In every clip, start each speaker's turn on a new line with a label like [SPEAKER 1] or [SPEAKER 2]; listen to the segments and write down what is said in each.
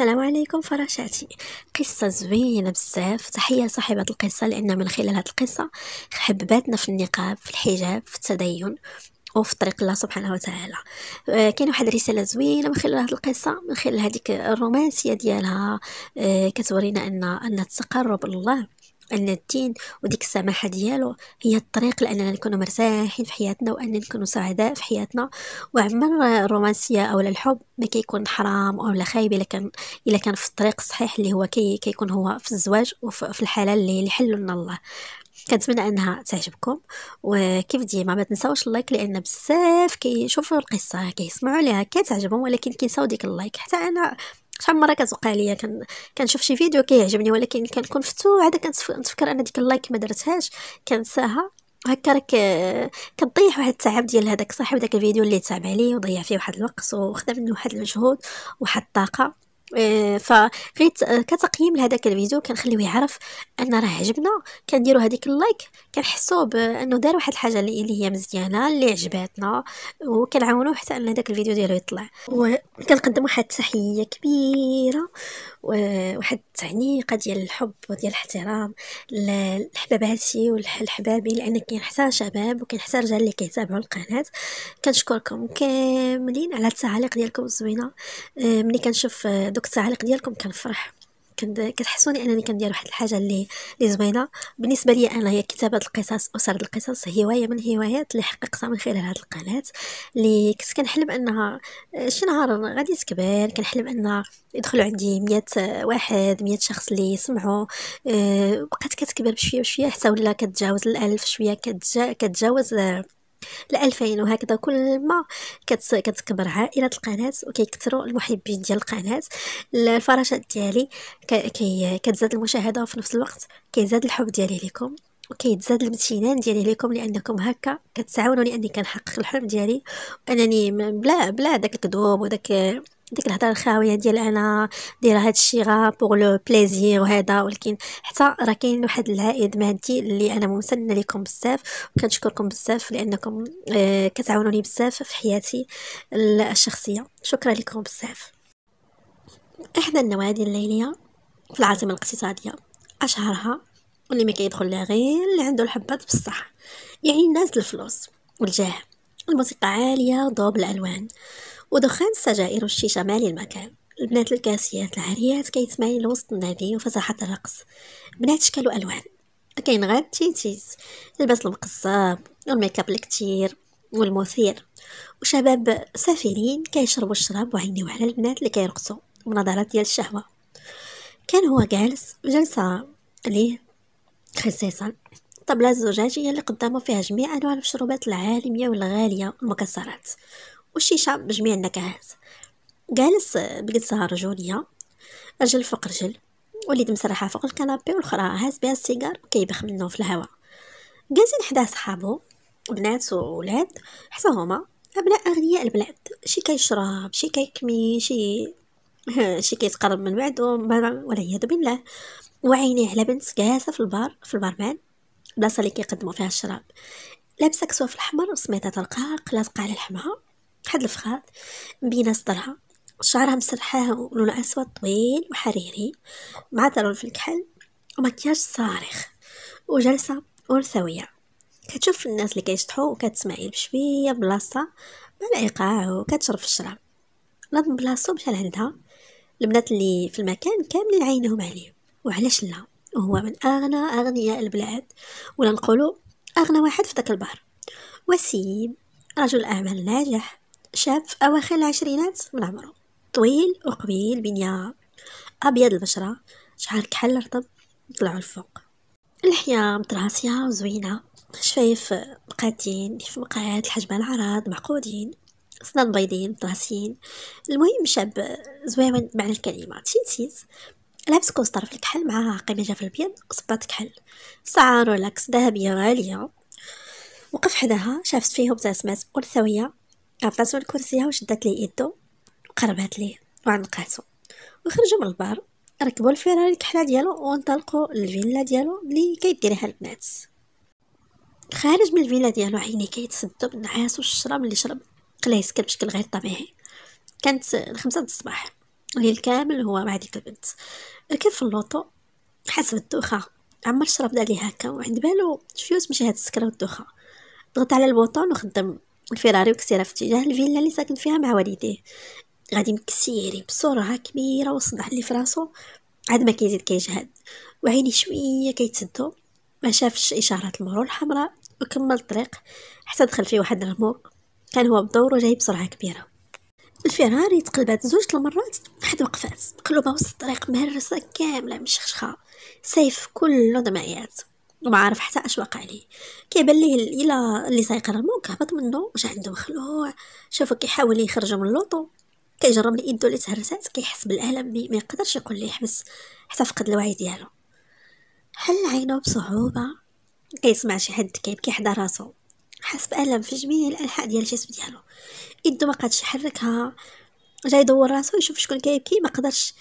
[SPEAKER 1] السلام عليكم فراشاتي قصه زوينه بزاف تحيه لصاحبه القصه لان من خلال هذه القصه حبباتنا في النقاب في الحجاب في التدين وفي طريق الله سبحانه وتعالى آه كاين واحد الرساله زوينه من خلال هذه القصه من خلال هذيك الرومانسيه ديالها آه، كتورينا ان ان التقرب لله أن الدين وديك السماحة ديالو هي الطريق لأننا نكون مرتاحين في حياتنا وأننا نكون سعداء في حياتنا وعمر الرومانسية أو الحب ما كيكون حرام أو لا خايب إلا كان إلا كان في الطريق الصحيح اللي هو كي كيكون هو في الزواج وفي الحالة اللي حلو لنا الله كنتمنى انها تعجبكم وكيف ديما ما تنساوش اللايك لان بزاف كيشوفوا القصه كيسمعوا ليها كتعجبهم ولكن كينساو ديك اللايك حتى انا شحال مره كتوقع ليا كن... كنشوف شي فيديو كيعجبني ولكن كنكون فتو عاد كنتفكر ان ديك اللايك ما درتهاش كنساها هكا راك آه، كتضيع واحد التعب ديال هذاك صاحب داك الفيديو اللي تعب عليه وضيع فيه واحد الوقت وخدا منه واحد المجهود واحد الطاقه آه، ففي آه، كتقييم لهذاك الفيديو كنخليوه يعرف ان راه عجبنا كنديروا هذيك اللايك كنحسوا بانه دار واحد الحاجه اللي هي مزيانه اللي عجباتنا وكنعاونوه حتى ان هذاك الفيديو ديالو يطلع وكنقدم واحد التحيه كبيره واحد التعنيقه ديال الحب وديال الاحترام لحباباتي والحبابي لان كاين حتى شباب وكاين حتى رجال اللي كيتابعوا القناه كنشكركم كاملين على التعاليق ديالكم الزوينه آه، ملي كنشوف دوك التعاليق ديالكم كنفرح كتحسوني انني كندير واحد الحاجه اللي اللي زوينه بالنسبه لي انا هي كتابه القصص وسرد القصص هوايه من الهوايات اللي حققتها من خلال هذه القناه اللي كنت كنحلم انها شي نهار غادي تكبر كنحلم ان يدخلوا عندي مئة واحد مئة شخص اللي يسمعوا بقات آه، كتكبر بشويه بشويه حتى ولا كتجاوز الالف شويه كتجاوز الألفين وهكذا كل ما كتكبر عائلة القناة وكيكثروا المحبين ديال القناة الفراشات ديالي كتزاد المشاهدة وفي نفس الوقت كيزاد الحب ديالي ليكم وكيتزاد الامتنان ديالي ليكم لانكم هكا كتعاونوني اني كنحقق الحلم ديالي انني بلا بلا داك الكذوب وداك ديك الهضره الخاويه ديال انا دايره هادشي غا بوغ لو بليزير وهذا ولكن حتى راه كاين واحد العائد مادي اللي انا ممتنه لكم بزاف وكنشكركم بزاف لانكم آه، كتعاونوني بزاف في حياتي الشخصيه شكرا لكم بزاف احدى النوادي الليليه في العاصمه الاقتصاديه اشهرها واللي ما كيدخل لها غير اللي عنده الحبات بصح يعني الناس الفلوس والجاه الموسيقى عاليه ضوب بالالوان ودخان السجائر الشيشة مالي المكان البنات الكاسيات العاريات كيتمايل وسط النادي وفساحة الرقص بنات شكل ألوان كاين غير تيتيز لباس المقصاب والميكاب الكتير والمثير وشباب سافرين كيشربوا الشراب وعيني على البنات اللي كيرقصوا بنظرات ديال الشهوة كان هو جالس جلسة ليه خصيصا طبلة الزجاجية اللي قدامه فيها جميع أنواع المشروبات العالمية والغالية والمكسرات والشيشة بجميع النكهات جالس بقيت سهر جونيا رجل فوق رجل وليد مسرحة فوق الكنابي والخرى هاز بها السيجار وكيبخ منه في الهواء جالسين حدا صحابو بنات وولاد حتى هما أبناء أغنياء البلاد شي كيشرب شي كيكمي شي شي كيتقرب من بعدو والعياذ بالله وعينيه على بنت جالسة في البار في البارمان البلاصة اللي كيقدموا فيها الشراب لابسة كسوة في الأحمر وسميتها ترقاق لاصقة على الحمها واحد الفخاد مبينة صدرها شعرها مسرحاه ولونها أسود طويل وحريري مع تلون في الكحل ومكياج صارخ وجلسة أنثوية كتشوف الناس اللي كيشطحو وكتسمعي بشوية بلاصة مع الإيقاع وكتشرب الشراب نظم بلاصتو مشى لعندها البنات اللي في المكان كاملين عينهم عليه وعلاش لا وهو من أغنى أغنياء البلاد ولا نقولوا أغنى واحد في داك البحر وسيم رجل أعمال ناجح شاب في أواخر العشرينات من عمره طويل وقبيل بنية أبيض البشرة شعر كحل رطب طلعوا الفوق الحياة متراسية وزوينة شفايف مقاتين في مقاعد الحجم العراض معقودين سنان بيضين متراسين المهم شاب زويون معنى الكلمة تيتيت لابس كوستر في الكحل مع قيمة في البيض وصبات كحل ساعة رولاكس ذهبية غالية وقف حداها شافت فيه مبتسمات أنثوية عطاتو لكرسيها وشدات ليه يدو وقربات ليه وعنقاتو وخرجوا من البار ركبوا الفيراري الكحله ديالو وانطلقوا للفيلا ديالو اللي كيديريها البنات خارج من الفيلا ديالو عيني كيتسدو بالنعاس والشرب اللي شرب قلايسكر بشكل غير طبيعي كانت الخمسة د الصباح الليل كامل هو مع ديك البنت ركب في اللوطو حسب الدوخه عمر شرب دالي هكا وعند بالو فيوس مشي هاد السكره والدوخه ضغط على البوطون وخدم الفراري وكسيرة في اتجاه الفيلا اللي ساكن فيها مع والديه غادي مكسيرين بسرعة كبيرة وصدع اللي في راسو عاد ما كيزيد كيجهد وعيني شوية كيتسدو ما شافش إشارات المرور الحمراء وكمل الطريق حتى دخل فيه واحد الرموق كان هو بدورو جاي بسرعة كبيرة الفراري تقلبات زوج المرات حد وقفات مقلوبة وسط الطريق مهرسة كاملة مشخشخة سيف كل دمعيات وما عارف حتى اش واقع ليه كيبان ليه الا اللي سايقر الموك هبط منه واش عنده مخلوع شافو كيحاول يخرجو من اللوطو كيجرب لإيدو اللي تهرسات كيحس بالالم ما يقدرش يقول لي حبس حتى فقد الوعي ديالو حل عينو بصعوبه كيسمع شي حد كيبكي حدا راسو حس بألم في جميع الأنحاء ديال الجسم ديالو يدو ما قادش يحركها جا يدور راسو يشوف شكون كيبكي ما قدرش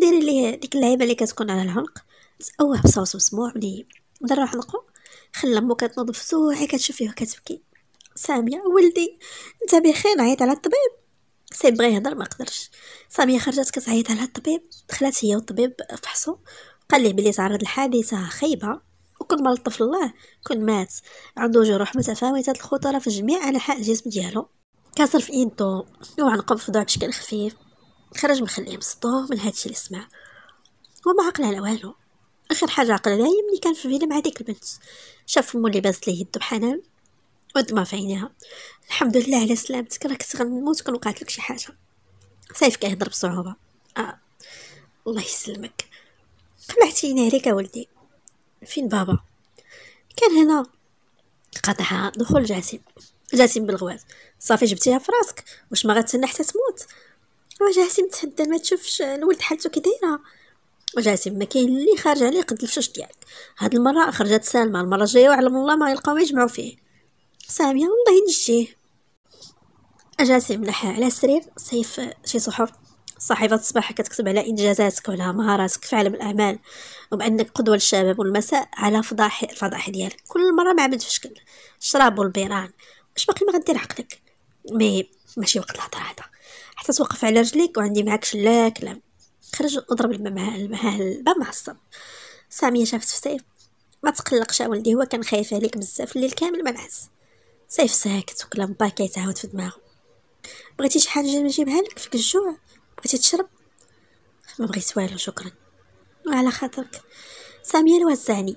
[SPEAKER 1] دايرين ليه ديك اللعيبه اللي كتكون على العنق تسأوه بصوت مسموع ملي درا حلقو خلى امو كتنظف سوحي كتشوف فيه كتبكي ساميه ولدي انت بخير عيط على الطبيب سي بغى يهضر ما قدرش ساميه خرجت كتعيط على الطبيب دخلت هي والطبيب فحصو قال ليه بلي تعرض لحادثه خايبه وكل ما لطف الله كون مات عنده جروح متفاوته الخطوره في جميع انحاء الجسم ديالو كسر في ايدو وعنقو في بشكل خفيف خرج مخليه مصدوم من هادشي اللي سمع وما عقل على والو اخر حاجه عقل عليها هي ملي كان في الفيلا مع البنت شاف مو اللي بازت ليه يدو بحنان ودمع في عينيها الحمد لله على سلامتك راه كنت غنموت كون وقعت لك شي حاجه سيف كيهضر بصعوبه آه. الله يسلمك قمعتيني عليك ولدي فين بابا كان هنا قطعها دخول جاسم جاسم بالغواز صافي جبتيها في راسك واش ما غتسنى حتى تموت وجاسم آه، تهدى ما تشوفش الولد حالته كي دايره جاسم ما كاين اللي خارج عليه قد الفشوش ديالك هاد المره خرجت سالمه المره الجايه وعلم الله ما يلقاو يجمعوا فيه ساميه والله ينجيه جاسم نحى على السرير صيف شي صحف صحيفة الصباح كتكتب على إنجازاتك وعلى مهاراتك في عالم الأعمال وبأنك قدوة للشباب والمساء على فضاح الفضاح ديالك كل مرة معبد في شكل الشراب والبيران واش باقي ما غدير عقلك مي ماشي وقت الهضرة هذا حتى توقف على رجليك وعندي معاك شلاك كلام خرج وضرب الماء الباب مع الصب ساميه شافت في سيف ما تقلقش اولدي هو كان خايف عليك بزاف الليل كامل ما نعس سيف ساكت وكلام با كيتعاود في دماغه بغيتي شي حاجه نجيبها لك فيك الجوع بغيتي تشرب ما بغيت والو شكرا وعلى خاطرك ساميه الوزاني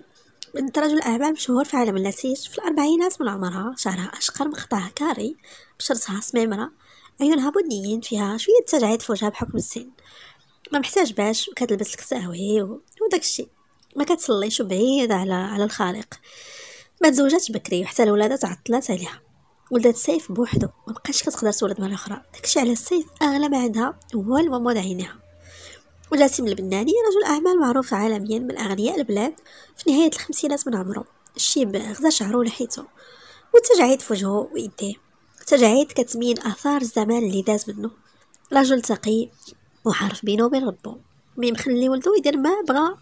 [SPEAKER 1] بنت رجل أعمال مشهور في عالم النسيج في الأربعينات من عمرها شعرها أشقر مخطاها كاري بشرتها سميمرة عيونها بنيين فيها شوية تجاعيد في وجهها بحكم السن ما محتاج وكتلبس لك الساهوي وداك الشيء ما كتصليش بعيد على على الخالق ما تزوجاتش بكري وحتى الولادات عطلات عليها ولدات سيف بوحدو ما بقاش كتقدر تولد مره اخرى داكشي على السيف اغلب عندها هو المغمض عينيها وجاسم البناني رجل اعمال معروف عالميا من اغنياء البلاد في نهايه الخمسينات من عمره الشيب غزا شعرو لحيته والتجاعيد في وجهه ويديه التجاعيد كتبين اثار الزمان اللي داز منه رجل تقي وعارف بينه وبين ربو مخلي ولدو يدير ما بغا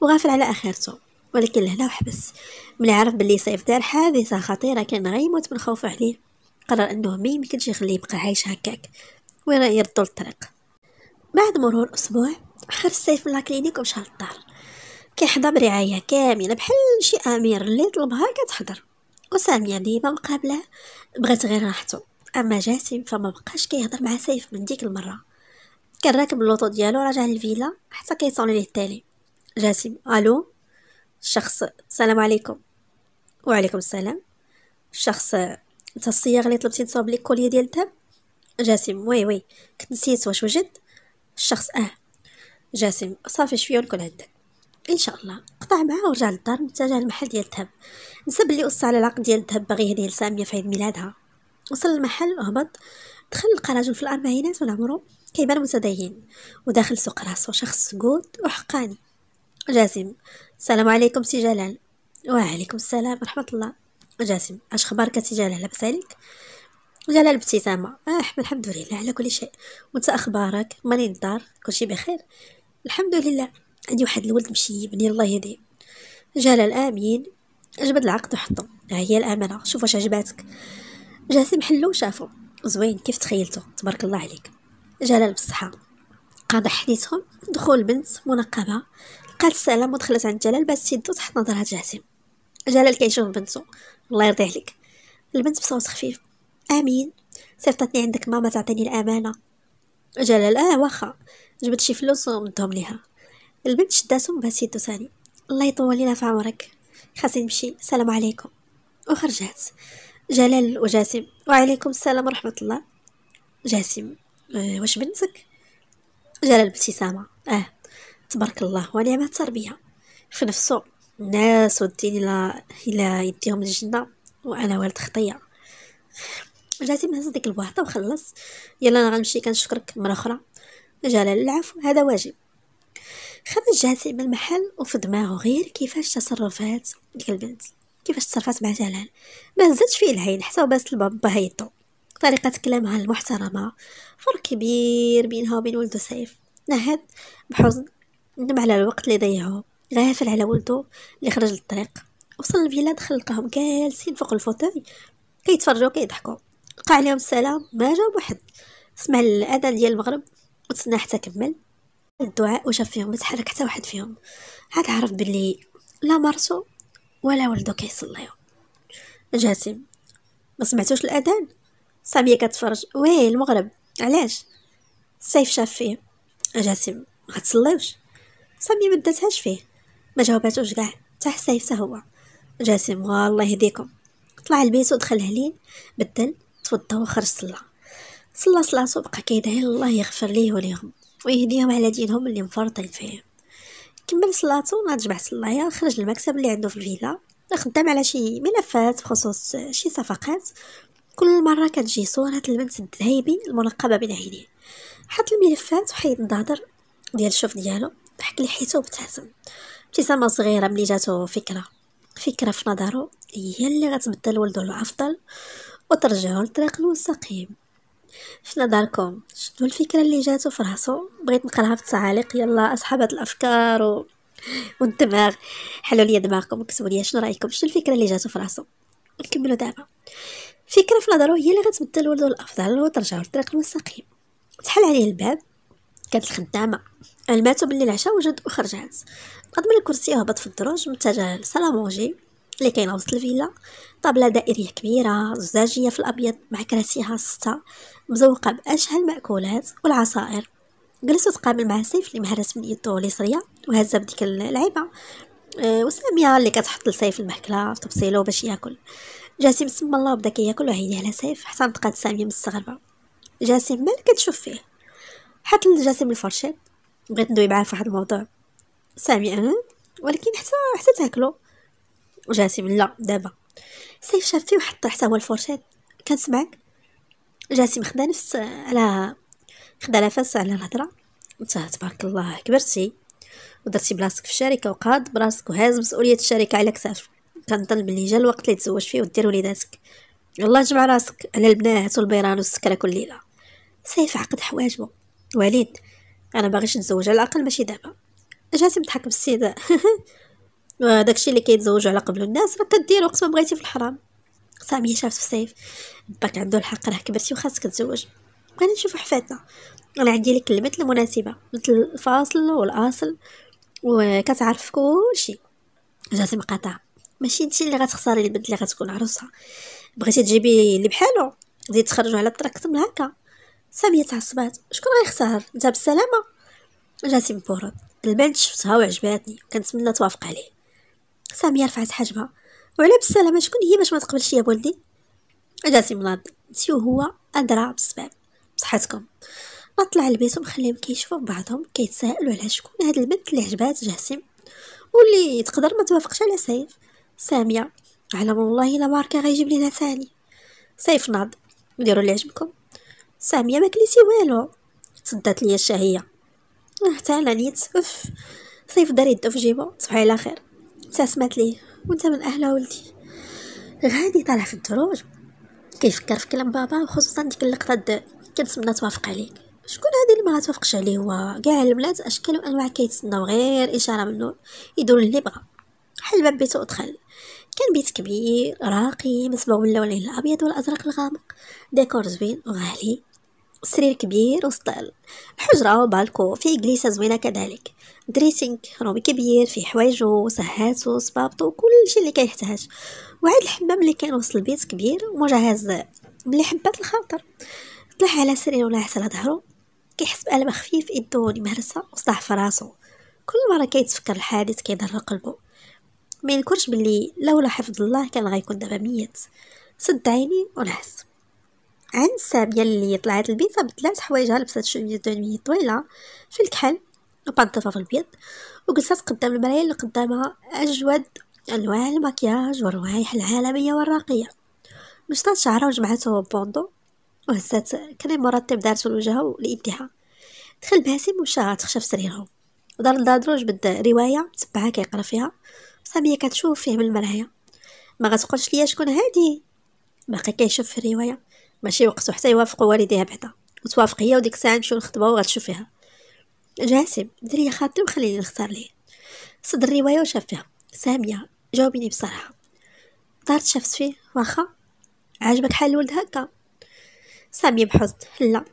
[SPEAKER 1] وغافل على اخرته ولكن لهنا وحبس ملي عرف بلي صيف دار حادثه خطيره كان غيموت من خوفو عليه قرر انه ما يمكنش يخليه يبقى عايش هكاك وين يردو للطريق بعد مرور اسبوع خرج سيف من لاكلينيك ومشى للدار كيحضر برعايه كامله بحال شي امير اللي طلبها كتحضر وساميه ديما مقابله بغات غير راحته اما جاسم فما بقاش كيهضر مع سيف من ديك المره كان راكب اللوطو ديالو راجع للفيلا حتى كيصوني ليه التالي جاسم الو الشخص السلام عليكم وعليكم السلام الشخص انت الصياغه اللي طلبتي تصاوب لي الكوليه ديال الذهب جاسم وي وي كنت نسيت واش وجد الشخص اه جاسم صافي شويه ونكون عندك ان شاء الله قطع معاه ورجع للدار متجه للمحل ديال الذهب نسى بلي قص على العقد ديال الذهب باغي يهديه لساميه في عيد ميلادها وصل المحل وهبط دخل لقى راجل في الاربعينات من عمره كيبان متدين وداخل سوق راسو شخص قود وحقاني جاسم السلام عليكم سي جلال وعليكم السلام ورحمة الله جاسم اش خبارك سي جلال لاباس عليك جلال بابتسامة آه الحمد لله على كل شيء وانت اخبارك ماني الدار كلشي بخير الحمد لله عندي واحد الولد مشيبني الله يهديه جلال امين جبد العقد وحطو ها هي الامانه شوف واش عجباتك جاسم حلو وشافو زوين كيف تخيلتو تبارك الله عليك جلال بالصحة قاضي حديثهم دخول البنت منقبة لقات السلام ودخلت عند جلال بس يدو تحت نظرها جاسم جلال كيشوف بنته الله يرضي عليك البنت بصوت خفيف امين صيفطتني عندك ماما تعطيني الامانه جلال اه واخا جبت شي فلوس ومدهم ليها البنت شداتهم بس يدو ثاني الله يطول لينا في عمرك خاصني نمشي سلام عليكم وخرجت جلال وجاسم وعليكم السلام ورحمه الله جاسم آه، واش بنتك جلال بابتسامة اه تبارك الله ونعمة التربية في نفسه الناس والدين الى الى يديهم الجنة وانا والد خطية جاتي من ديك البواطة وخلص يلا انا غنمشي كنشكرك مرة اخرى جلال العفو هذا واجب خرج جاسي من المحل وفي دماغه غير كيفاش تصرفات ديك البنت كيفاش تصرفات مع جلال ما هزتش فيه العين حتى وباس الباب يدو طريقة كلامها المحترمة فرق كبير بينها وبين ولدو سيف نهد بحزن ندم على الوقت اللي ضيعه غافل على ولدو اللي خرج للطريق وصل الفيلا دخل لقاهم جالسين فوق الفوتوي كيتفرجوا كيضحكوا لقى عليهم السلام ما جاوب واحد سمع الاذان ديال المغرب وتسنى حتى كمل الدعاء وشاف فيهم ما تحرك حتى واحد فيهم عاد عرف بلي لا مرتو ولا ولدو كيصليو جاسم ما سمعتوش الاذان ساميه كتفرج وي المغرب علاش السيف شاف فيه جاسم ما غتصليوش ساميه ما داتهاش فيه ما جاوباتوش كاع حتى سيف هو جاسم والله يهديكم طلع البيت ودخل هلين بدل توضا وخرج صلى صلى صلاته بقى كيدعي الله يغفر ليه وليهم ويهديهم على دينهم اللي مفرطين فيه كمل صلاته ناضج جمع صلايا خرج المكتب اللي عنده في الفيلا خدام على شي ملفات بخصوص شي صفقات كل مرة كتجي صورة البنت الذهبي المنقبة بين عينيه حط الملفات وحيد الضادر ديال الشوف ديالو ضحك لي حيتو وابتسم ابتسامة صغيرة ملي جاتو فكرة فكرة في نظرو هي اللي غتبدل ولدو الأفضل وترجعو للطريق المستقيم في نظركم شنو الفكرة اللي جاتو في راسو بغيت نقراها في التعاليق يلا أصحاب هاد الأفكار و... والدماغ حلو لي دماغكم وكتبوا لي شنو رايكم شنو الفكره اللي جاتو في راسو نكملوا دابا فكرة في نظره هي اللي غتبدل ولده الأفضل وترجعو للطريق المستقيم تحل عليه الباب كانت الخدامة علماتو بلي العشاء وجد وخرجات نظم من الكرسي وهبط في الدروج متجه لسالامونجي اللي كاينه وسط الفيلا طابله دائريه كبيره زجاجيه في الابيض مع كراسيها سته مزوقه باشهى الماكولات والعصائر جلس تقابل مع سيف اللي مهرس من يدو اليسريه وهزه بديك اللعيبه أه وساميه اللي كتحط لسيف المحكله في تبصيلو باش ياكل جاسم سما الله وبدا كياكل وعينيه على سيف حتى نتقاد ساميه مستغربه جاسم مالك كتشوف فيه حط لجاسم الفرشيط بغيت ندوي معاه فواحد الموضوع سامي اه ولكن حتى حتى تاكلو جاسم لا دابا سيف شاف فيه وحط حتى هو الفرشيط كنسمعك جاسم خدا نفس على خدا نفس على الهضره انت تبارك الله كبرتي ودرتي بلاصتك في الشركه وقاد براسك وهاز مسؤوليه الشركه على كتافك كنظن بلي جا الوقت اللي تزوج فيه ودير وليداتك الله جمع راسك على البنات والبيران والسكره كل ليله سيف عقد حواجبو وليد انا باغيش نتزوج على الاقل ماشي دابا جاتي بضحك بالسيده داكشي اللي كيتزوجوا على قبل الناس راه كديرو وقت ما بغيتي في الحرام سامية شافت في سيف باك عنده الحق راه كبرتي وخاصك تزوج بغينا نشوفو حفاتنا انا عندي لك الكلمات المناسبه مثل الفاصل والاصل وكتعرف كلشي جاتي مقاطعه ماشي انت اللي غتختاري البنت اللي غتكون عروسها بغيتي تجيبي اللي بحالو غادي تخرجوا على الطريق كتب هكا سامية تعصبات شكون غيختار نتا بالسلامة جاتي مبورط البنت شفتها وعجباتني وكنتمنى توافق عليه سامية رفعت حجبها وعلى بالسلامة شكون هي باش ما تقبلش يا بولدي جاتي مناض نتي وهو أدرى بالسباب بصحتكم نطلع البيت ونخليهم كيشوفوا بعضهم كيتسائلوا على شكون هاد البنت اللي عجبات جاسم واللي تقدر ما توافقش على سيف ساميه على والله لا ماركه غيجيب لينا ثاني سيف ناض ديروا اللي عجبكم ساميه ما كليتي والو صدات ليا الشهيه حتى انا نيت اف سيف دار يدو في جيبو صباح على خير ابتسمت ليه وانت من اهلا ولدي غادي طالع في الدروج كيفكر في كلام بابا وخصوصا ديك اللقطه د كنتمنى توافق عليك شكون هذه اللي ما توافقش عليه هو كاع البنات اشكال وانواع كيتسناو غير اشاره منو يدور اللي بغا حل باب بيتو ودخل كان بيت كبير راقي مصبوغ باللون الابيض والازرق الغامق ديكور زوين وغالي سرير كبير وسطل حجرة وبالكو فيه إجليسة زوينة كذلك دريسينغ روم كبير فيه حوايجو وسهاتو وصبابطو وكل شيء اللي كيحتاج وعاد الحمام اللي كان وسط البيت كبير ومجهز مليح حبات الخاطر طلع على سرير ولا على ظهرو كيحس بألم خفيف إدو مهرسة وصداع في راسو كل مرة كيتفكر الحادث كيضر قلبو ما ينكرش باللي لولا حفظ الله كان غيكون دابا ميت سد عيني ونعس عند السابية اللي طلعت البيت بدلات حوايجها لبسات شومية دونية طويلة في الكحل في البيض وجلست قدام المرايا اللي قدامها أجود أنواع المكياج والروائح العالمية والراقية نشطات شعرها وجمعته بوندو وهزات كريم مرطب دارت الوجه لانتهاء دخل باسم ومشى تخشى في سريرهم دار الدادروج جبد رواية تبعها كيقرا فيها سامية كتشوف فيه بالمرهية ما غتقولش ليا شكون هادي باقي كيشوف في الرواية ماشي وقتو حتى يوافق والديها بعدا وتوافق هي وديك الساعه نمشيو نخطبوا وغتشوف فيها جاسم دري خاطري وخليني نختار ليه صدر الروايه وشاف فيها ساميه جاوبيني بصراحه دارت شافت فيه واخا عاجبك حال الولد هكا ساميه بحزن لا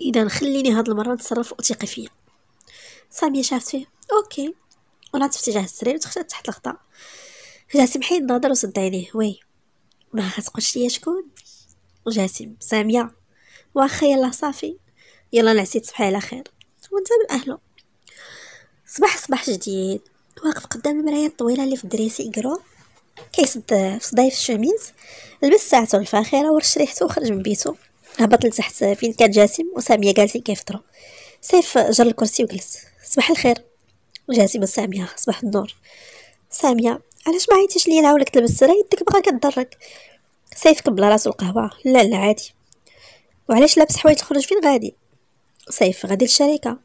[SPEAKER 1] اذا خليني هاد المره نتصرف وثقي فيا ساميه شافت فيه اوكي ونعطف تجاه السرير وتخشات تحت الغطاء جاسم حيد نظر وصد عينيه وي ما غتقولش ليا شكون جاسم ساميه واخا يلا صافي يلا نعسي تصبحي على خير وانت من اهله صباح صباح جديد واقف قدام المرايه الطويله اللي في الدريسي يقرو كيسد في صدايف الشميز لبس ساعته الفاخره ورش ريحته وخرج من بيته هبط لتحت فين كان جاسم وساميه جالسين كيفطروا سيف جر الكرسي وجلس صباح الخير جاسمة ساميه صباح النور ساميه علاش ما عيطيش ليا نعاونك تلبس السرا يدك بغا كضرك سيفك بلا راسو القهوه لا لا عادي وعلاش لابس حوايج تخرج فين غادي سيف غادي للشركه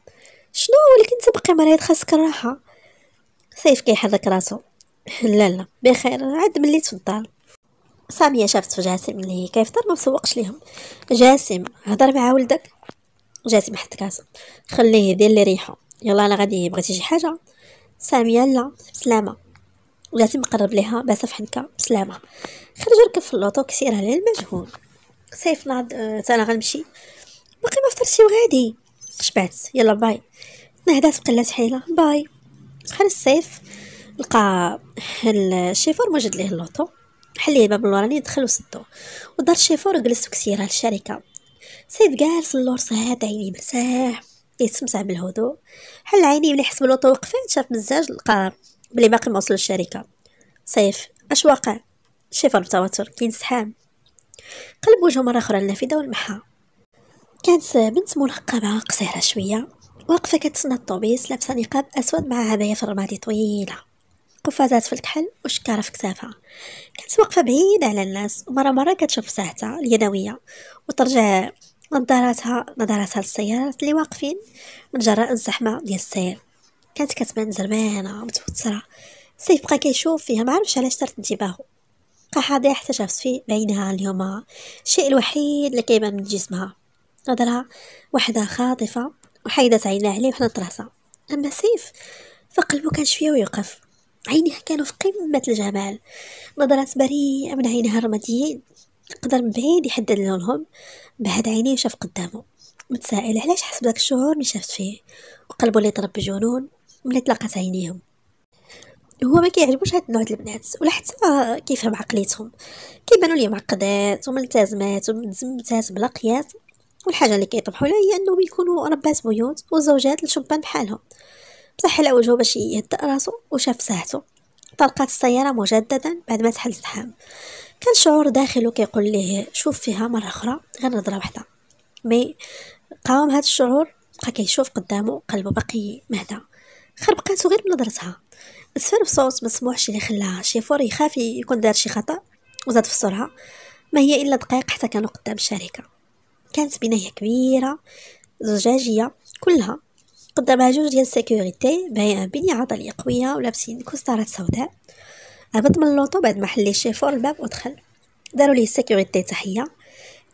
[SPEAKER 1] شنو ولكن انت باقي مريض خاصك الراحه سيف كيحرك راسو لا لا بخير عاد مليت في الدار ساميه شافت في جاسم اللي كيفطر ما مسوقش ليهم جاسم هضر مع ولدك جاسم حط كاسو خليه يدير اللي ريحه يلا انا غادي بغيتي شي حاجه ساميه لا بسلامه ولاتي مقرب ليها باسه في حنكه بسلامه خرج ركب في اللوطو كسيرها للمجهول سيف ناض آه انا غنمشي باقي ما فطرتي وغادي شبعت يلا باي نهدات بقلات حيله باي سخن السيف لقى الشيفور موجد ليه اللوطو حل ليه الباب اللوراني دخل وسدو ودار الشيفور وجلس في على للشركه سيف جالس اللور هذا عيني مرتاح كيتمتع بالهدوء حل عيني ملي حس بالوطو وقفات شاف مزاج لقى بلي باقي وصل للشركه صيف اش واقع شيفر بتوتر كينسحام قلب وجهه مره اخرى النافذه والمحا كانت بنت ملقبه قصيره شويه واقفه كتسنى الطوبيس لابسه نقاب اسود مع عبايه في الرمادي طويله قفازات في الكحل وشكاره في كتافها كانت واقفه بعيده على الناس ومره مره كتشوف ساعتها اليدويه وترجع نظاراتها نظاراتها للسيارات اللي واقفين من جراء الزحمة ديال السير كانت كتبان زرمانة متوترة سيف بقى كيشوف فيها معرفش علاش دارت انتباهو بقى حاضر حتى شاف في بعينها اليوم الشيء الوحيد اللي كيبان من جسمها نظرها وحدة خاطفة وحيدت عينها عليه وحنت راسها أما سيف فقلبه كان شوية ويوقف عينيها كانوا في قمة الجمال نظرات بريئة من عينها الرماديين يقدر من بعيد يحدد لونهم بعد عينيه وشاف قدامه متسائل علاش حسب داك الشعور اللي شافت فيه وقلبه اللي ضرب بجنون ملي تلاقات عينيهم هو ما كيعجبوش هاد النوع د البنات ولا حتى كيفهم عقليتهم كيبانوا ليه معقدات وملتزمات ومتزمتات بلا قياس والحاجه اللي كيطمحوا لها هي انهم يكونوا ربات بيوت وزوجات لشبان بحالهم بصح على وجهه باش يهدأ راسو وشاف ساعته طلقات السياره مجددا بعد ما تحل الزحام كان شعور داخله كيقول ليه شوف فيها مرة أخرى غير نظرة واحدة مي قاوم هذا الشعور بقى كيشوف قدامه قلبه باقي مهدا خربقاتو غير بنظرتها اسفر بصوت مسموعش اللي خلاها شيفور يخاف يكون دار شي خطأ وزاد في السرعة ما هي إلا دقائق حتى كانوا قدام الشركة كانت بناية كبيرة زجاجية كلها قدامها جوج ديال السيكوريتي بين بنية عضلية قوية ولابسين كوستارات سوداء هبط من اللوطو بعد ما حل الشيفور الباب ودخل داروا ليه السيكوريتي تحيه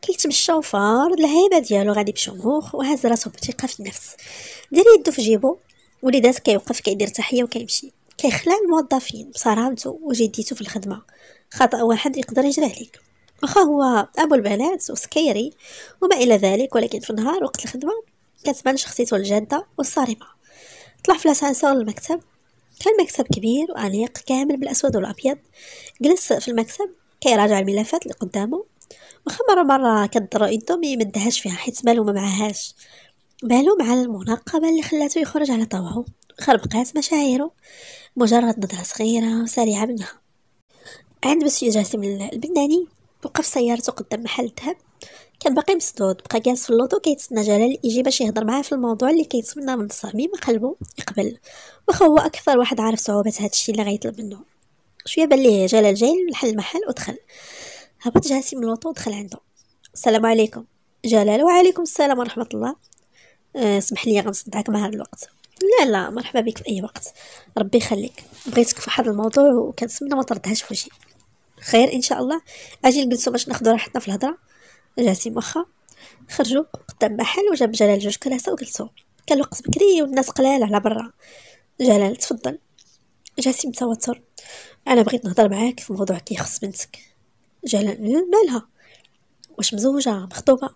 [SPEAKER 1] كيتمشى وفار الهيبه ديالو غادي بشموخ وهز راسو بثقه في النفس دير يدو في جيبو وليدات كيوقف كيدير تحيه وكيمشي كيخلع الموظفين بصرامته وجديته في الخدمه خطا واحد يقدر يجري عليك واخا هو ابو البنات وسكيري وما الى ذلك ولكن في النهار وقت الخدمه كتبان شخصيته الجاده والصارمه طلع في لاسانسور المكتب كان مكتب كبير وأنيق كامل بالأسود والأبيض جلس في المكتب كيراجع الملفات اللي قدامه وخمر مرة كدر يدو ما مدهاش فيها حيت مالو ما معاهاش مالو مع المناقبة اللي خلاته يخرج على طوعه خربقات مشاعره مجرد نظرة صغيرة وسريعة منها عند مسيو جاسم البناني وقف سيارته قدام محل ذهب كان باقي مسدود بقى جالس في اللوطو كيتسنى جلال يجي باش يهضر معاه في الموضوع اللي كيتمنى من صميم قلبه يقبل واخا هو اكثر واحد عارف صعوبه هذا الشيء اللي غيطلب منه شويه بان ليه جلال جاي لحل المحل ودخل هبط جاسم من اللوطو ودخل عنده السلام عليكم جلال وعليكم السلام ورحمه الله أه سمح لي غنصدعك مع هذا الوقت لا لا مرحبا بك في اي وقت ربي يخليك بغيتك في واحد الموضوع وكنتمنى ما تردهاش في وجهي خير ان شاء الله اجي نجلسوا باش ناخذ راحتنا في الهضره جاتي مخا خرجوا قدام محل وجاب جلال جوج كراسة وجلسوا كان الوقت بكري والناس قلال على برا جلال تفضل جاسم متوتر انا بغيت نهضر معاك في موضوع كيخص بنتك جلال مالها واش مزوجه مخطوبه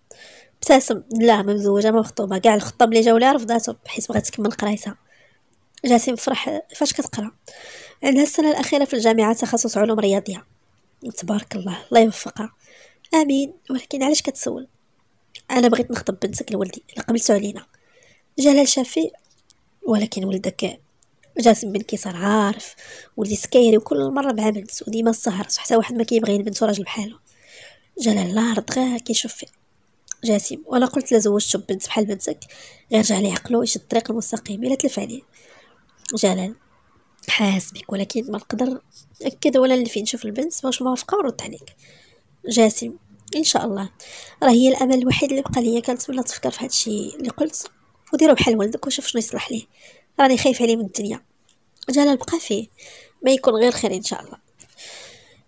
[SPEAKER 1] ابتسم لا ما مزوجه ما مخطوبه كاع الخطاب اللي جاو لها رفضاتو حيت بغات تكمل قرايتها جاسم فرح فاش كتقرا عندها السنه الاخيره في الجامعه تخصص علوم رياضيه تبارك الله الله يوفقها امين ولكن علاش كتسول انا بغيت نخطب بنتك لولدي اللي قبلتو علينا جلال شافي ولكن ولدك جاسم بن كيسار عارف ولدي سكيري وكل مره مع بنت وديما السهر حتى واحد ما كيبغي البنت وراجل بحالو جلال لا رد غير كيشوف فيه جاسم وانا قلت لزوجته بنت بحال بنتك غير رجع ليه عقلو يشد الطريق المستقيم الا تلف عليه جلال حاس بك ولكن ما نقدر ناكد ولا نلفي نشوف البنت واش موافقه ونرد عليك جاسم ان شاء الله راه هي الامل الوحيد اللي بقى ليا كنتمنى تفكر في هادشي اللي قلت وديرو بحال ولدك وشوف شنو يصلح ليه راني خايف عليه من الدنيا جلال بقى فيه ما يكون غير خير ان شاء الله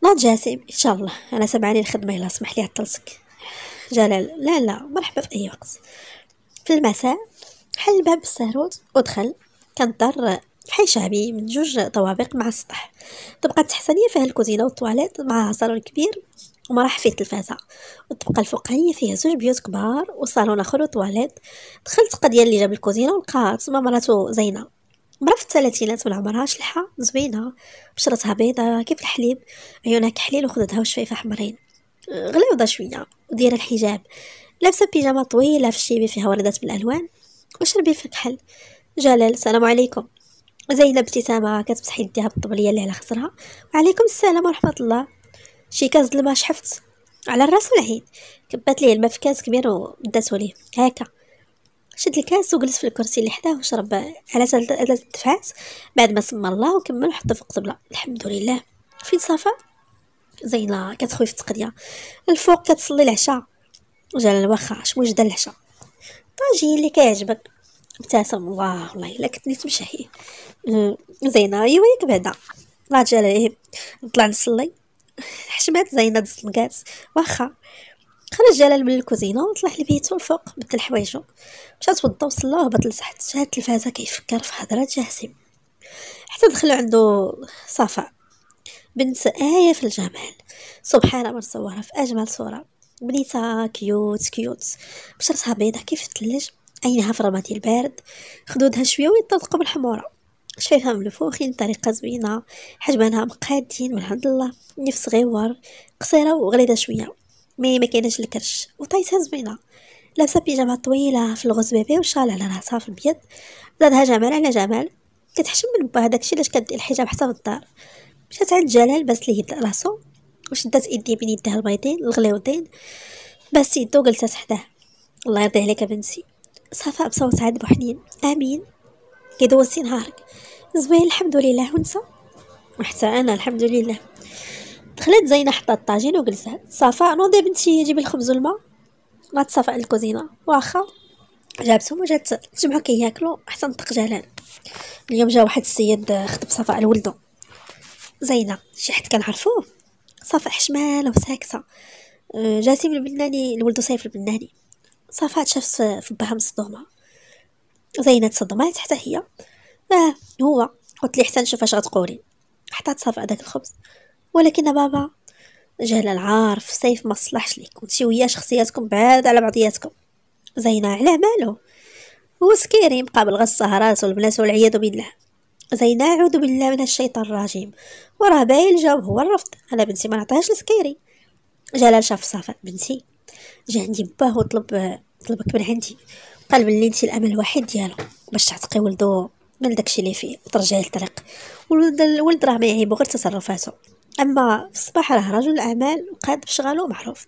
[SPEAKER 1] ناض نعم، جاسم ان شاء الله انا سمعني الخدمه الا سمح لي عطلتك جلال لا لا مرحبا في اي وقت في المساء حل باب السهروت ودخل كان الدار حي شعبي من جوج طوابق مع السطح تبقى التحسانيه فيها الكوزينه والطواليت مع صالون كبير راح فيه تلفازة والطبقة الفوقانية فيها زوج بيوت كبار وصالون آخر وطواليت دخلت قد اللي جاب الكوزينة ولقات تما مراتو زينة مرا في الثلاثينات من عمرها شلحة زوينة بشرتها بيضة كيف الحليب عيونها كحليل وخدتها وشفايفها حمرين غليظة شوية ودير الحجاب لابسة بيجامة طويلة في الشيبي فيها وردات بالألوان وشربي في الكحل جلال السلام عليكم زينب ابتسامة كتمسح يديها بالطبلية اللي على خصرها وعليكم السلام ورحمة الله شي كاس د الماء شحفت على الراس والعين كبات ليه الماء في كاس كبير وداتو ليه هاكا شد الكاس وجلس في الكرسي اللي حداه وشرب على سال دفعات بعد ما سمى الله وكمل وحطه في قطبله الحمد لله فين صفا زينه كتخوي في التقديه الفوق كتصلي العشاء وجلال واخا اش جدا العشاء طاجين اللي كيعجبك ابتسم الله والله الا كنت تمشي زينه ايوا ياك بعدا لا جلال طلع نصلي حشمات زينة دسلقات واخا خرج جلال من الكوزينة وطلع لبيتو الفوق بدل حوايجو مشى توضا وصلى وهبط لتحت شاد التلفازة كيفكر في هضرة جاسم حتى دخلو عندو صفاء بنت آية في الجمال سبحان الله مصورة في أجمل صورة بنيتها كيوت كيوت بشرتها بيضة كيف الثلج عينها في رمادي البارد خدودها شوية ويطلقوا بالحمورة شايفهم لفوخين طريقة زوينة حجمها مقادين والحمد الله نفس صغيور قصيرة وغليظة شوية مي ما كايناش الكرش وطايتها زوينة لابسة بيجامة طويلة في الغوز بيبي وشال على راسها في البيض زادها جمال على جمال كتحشم من باها داكشي علاش كدير الحجاب حتى في الدار مشات عند جلال بس ليه راسو وشدات يديه بين يديها البيضين الغليوضين باس يدو وجلسات حداه الله يرضي عليك بنتي صفاء بصوت عاد بوحنين امين سي نهارك زوين الحمد لله ونسى وحتى انا الحمد لله دخلت زينه حطات الطاجين وجلسات صفاء نوضي بنتي جيبي الخبز والماء غات صفاء الكوزينه واخا جابتهم وجات جمعو كياكلو حتى نطق جلال اليوم جا واحد السيد خطب صفاء لولدو زينه شي حد كنعرفوه صفاء حشماله وساكته أه، جاسم البناني لولدو سيف البناني صفاء تشاف في بها مصدومه زينه تصدمات حتى هي اه هو قلت لي حسن شوف اش غتقولي حطات صافي داك الخبز ولكن بابا جهل العار في الصيف ما صلحش ليك وانتي ويا شخصياتكم بعاد على بعضياتكم زينة على مالو هو سكيري مقابل غا السهرات والبنات والعياذ بالله زينة أعوذ بالله من الشيطان الرجيم وراه باين الجواب هو الرفض أنا بنتي ما نعطيهاش لسكيري جلال شاف صفاء بنتي جا عندي باه وطلب طلبك من عندي قال بلي انت الامل الوحيد ديالو باش تعتقي ولدو من داكشي اللي فيه وترجع للطريق والولد راه ما يعيبو غير تصرفاته اما في الصباح راه رجل اعمال وقاد بشغالو معروف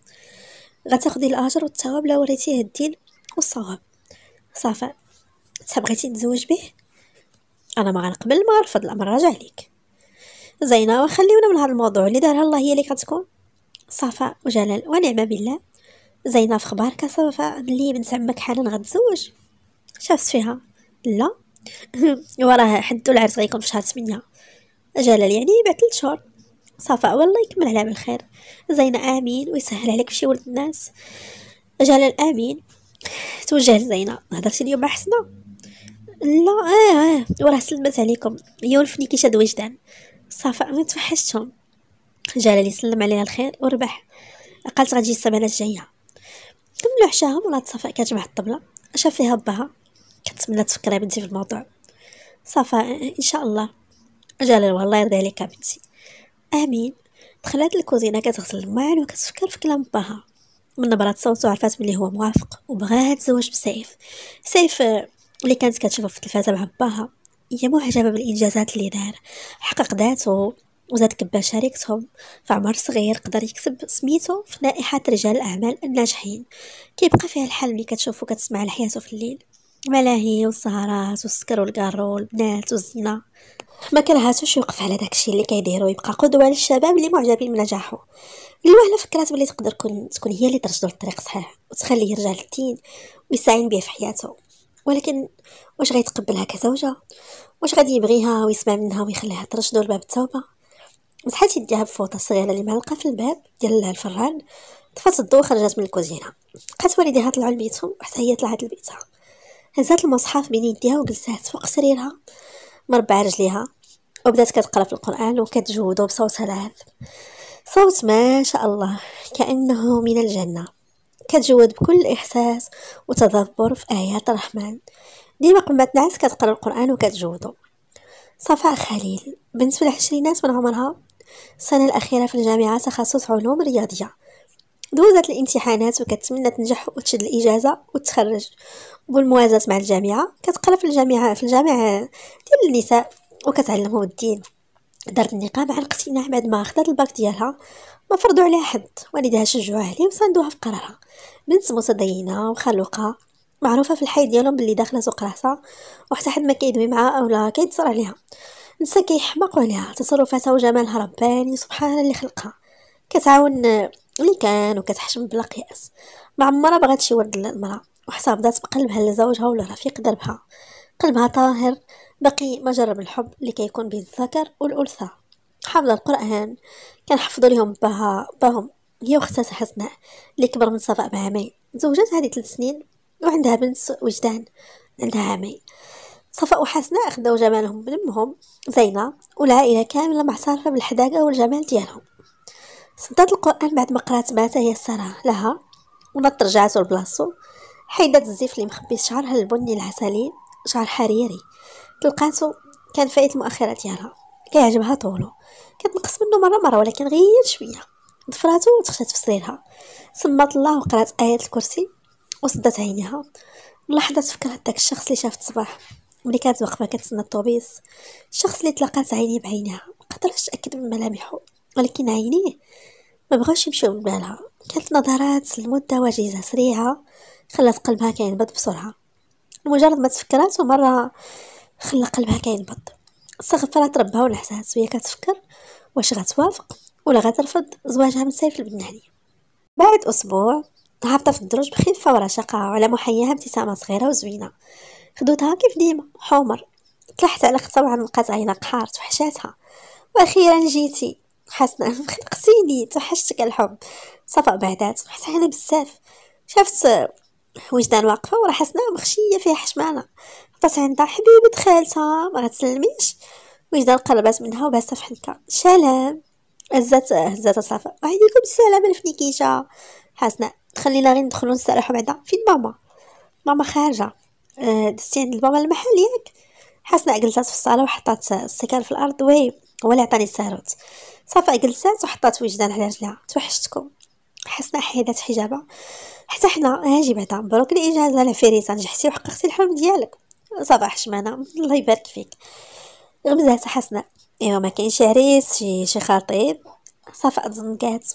[SPEAKER 1] غتاخدي الاجر والثواب لا وريتيه الدين والصواب صافا انت بغيتي نتزوج به انا ما غنقبل ما رفض الامر راجع ليك زينه وخليونا من هذا الموضوع اللي دارها الله هي اللي كتكون صفاء وجلال ونعمه بالله زينه في خبارك صفاء ملي بنت عمك حالا غتزوج شافت فيها لا وراه حدو العرس غيكون في شهر 8 جلال يعني بعد 3 شهور صفاء والله يكمل على بالخير زينة آمين ويسهل عليك في شي ولد الناس جلال آمين توجه لزينة هضرتي اليوم مع حسنة لا اه اه وراه سلمت عليكم يولفني كي شاد وجدان صفاء ما توحشتهم جلال يسلم عليها الخير وربح قالت غتجي السمانة الجاية كملوا عشاهم ولاد صفاء كتجمع الطبلة شاف فيها باها كنتمنى تفكري بنتي في الموضوع صافا ان شاء الله جلال والله يرضي عليك بنتي امين دخلت الكوزينه كتغسل الماعن وكتفكر في كلام باها من نبرة صوته عرفات بلي هو موافق وبغاها تزوج بسيف سيف اللي كانت كتشوفه في التلفازه مع باها هي معجبه بالانجازات اللي دار حقق ذاته وزاد كبا شريكتهم في عمر صغير قدر يكتب سميتو في نائحة رجال الأعمال الناجحين كيبقى فيها الحال ملي كتشوفو كتسمع لحياتو في الليل ملاهي والسهرات والسكر والكارو والبنات والزنا ما كرهاتوش يوقف على داكشي اللي كيديروا يبقى قدوه للشباب اللي معجبين بنجاحو الوهله فكرات بلي تقدر تكون تكون هي اللي ترشدو للطريق صحيح وتخليه يرجع للدين ويستعين بيه في حياته ولكن واش غيتقبلها كزوجه واش غادي يبغيها ويسمع منها ويخليها ترشدو لباب التوبه مسحات يديها بفوطه صغيره اللي معلقه في الباب ديال الفران طفات الضو خرجت من الكوزينه لقات والديها طلعوا لبيتهم حتى هي طلعت لبيتها هزات المصحف بين يديها وجلسات فوق سريرها مربع رجليها وبدات كتقرا في القران وكتجودو بصوت العذب صوت ما شاء الله كانه من الجنه كتجود بكل احساس وتدبر في ايات الرحمن ديما قبل ما تنعس كتقرا القران وكتجودو صفاء خليل بنت في العشرينات من عمرها السنه الاخيره في الجامعه تخصص علوم رياضيه دوزت الامتحانات وكتمنى تنجح وتشد الاجازه وتخرج وبالموازاه مع الجامعه كتقرا في الجامعه في الجامعه ديال النساء وكتعلمهم الدين دارت النقاب على الاقتناع بعد ما خدات الباك ديالها ما فرضوا عليها حد والديها شجعوها ليه وصندوها في قرارها بنت متدينة وخلوقة معروفة في الحي ديالهم باللي داخلة سوق راسها وحتى حد ما كيدوي معاها اولا كيتصر عليها نسا كيحماقوا عليها تصرفاتها وجمالها رباني سبحان اللي خلقها كتعاون ملي وكتحشم بلا قياس ما عمرها بغات شي ورد للمراه وحتفظات بقلبها لزوجها رفيق دربها قلبها طاهر باقي ما جرب الحب اللي كيكون بين الذكر والانثى حافظه القران حفظ ليهم باها باهم هي وختها حسناء اللي كبر من صفاء بعامين تزوجات هذه ثلاث سنين وعندها بنت وجدان عندها عامين صفاء وحسناء خداو جمالهم من امهم زينه والعائله كامله معترفه بالحداقه والجمال ديالهم سدات القران بعد ما قرات مات هي السرعه لها ونط رجعاتو لبلاصتو حيدات الزيف اللي مخبي شعرها البني العسلي شعر حريري تلقاتو كان فايت المؤخره ديالها كيعجبها طولو كتنقص منه مره مره ولكن غير شويه ضفراتو وتخشات في سريرها سمات الله وقرات ايه الكرسي وصدت عينيها لاحظت فكرة داك الشخص اللي شافت الصباح ملي كانت واقفه كتسنى الطوبيس الشخص اللي تلاقات عيني بعينها قدرتش تاكد من ملامحه ولكن عينيه ما بغاوش يمشيو من بالها كانت نظرات لمدة وجيزة سريعة خلات قلبها كينبض بسرعة مجرد ما تفكرات ومرة خلى قلبها كينبض استغفرت ربها ونحسات وهي كتفكر واش غتوافق ولا غترفض زواجها من سيف البناني بعد أسبوع هابطة في الدروج بخفة ورا على محياها ابتسامة صغيرة وزوينة خدوتها كيف ديما حمر طلحت على اختها وعنقات عينها قحار توحشاتها واخيرا جيتي حسنا خلقتيني توحشتك الحب صفاء بعدات فرحت انا بزاف شافت وجدان واقفه ورا حسنا مخشيه فيها حشمانه عطات عندها حبيبه خالتها ما غتسلميش وجدان قربات منها وباستها في حنكه سلام هزات هزات صفاء وعليكم السلام الفنيكيشه حسنا خلينا غير ندخلو نسترحو بعدا فين ماما ماما خارجه آه، دستي عند البابا المحل ياك حسنا جلسات في الصاله وحطات السكر في الارض وي هو اللي عطاني الساروت صافي جلسات وحطات وجدان على رجلها توحشتكم حسنا حيدات حجابها حتى حنا هاجي بعدا مبروك الاجازه لا فريسه نجحتي وحققتي الحلم ديالك صباح حشمانه الله يبارك فيك غمزات حسنا ايوا ما كاينش عريس شي شي خطيب صافي اظن كات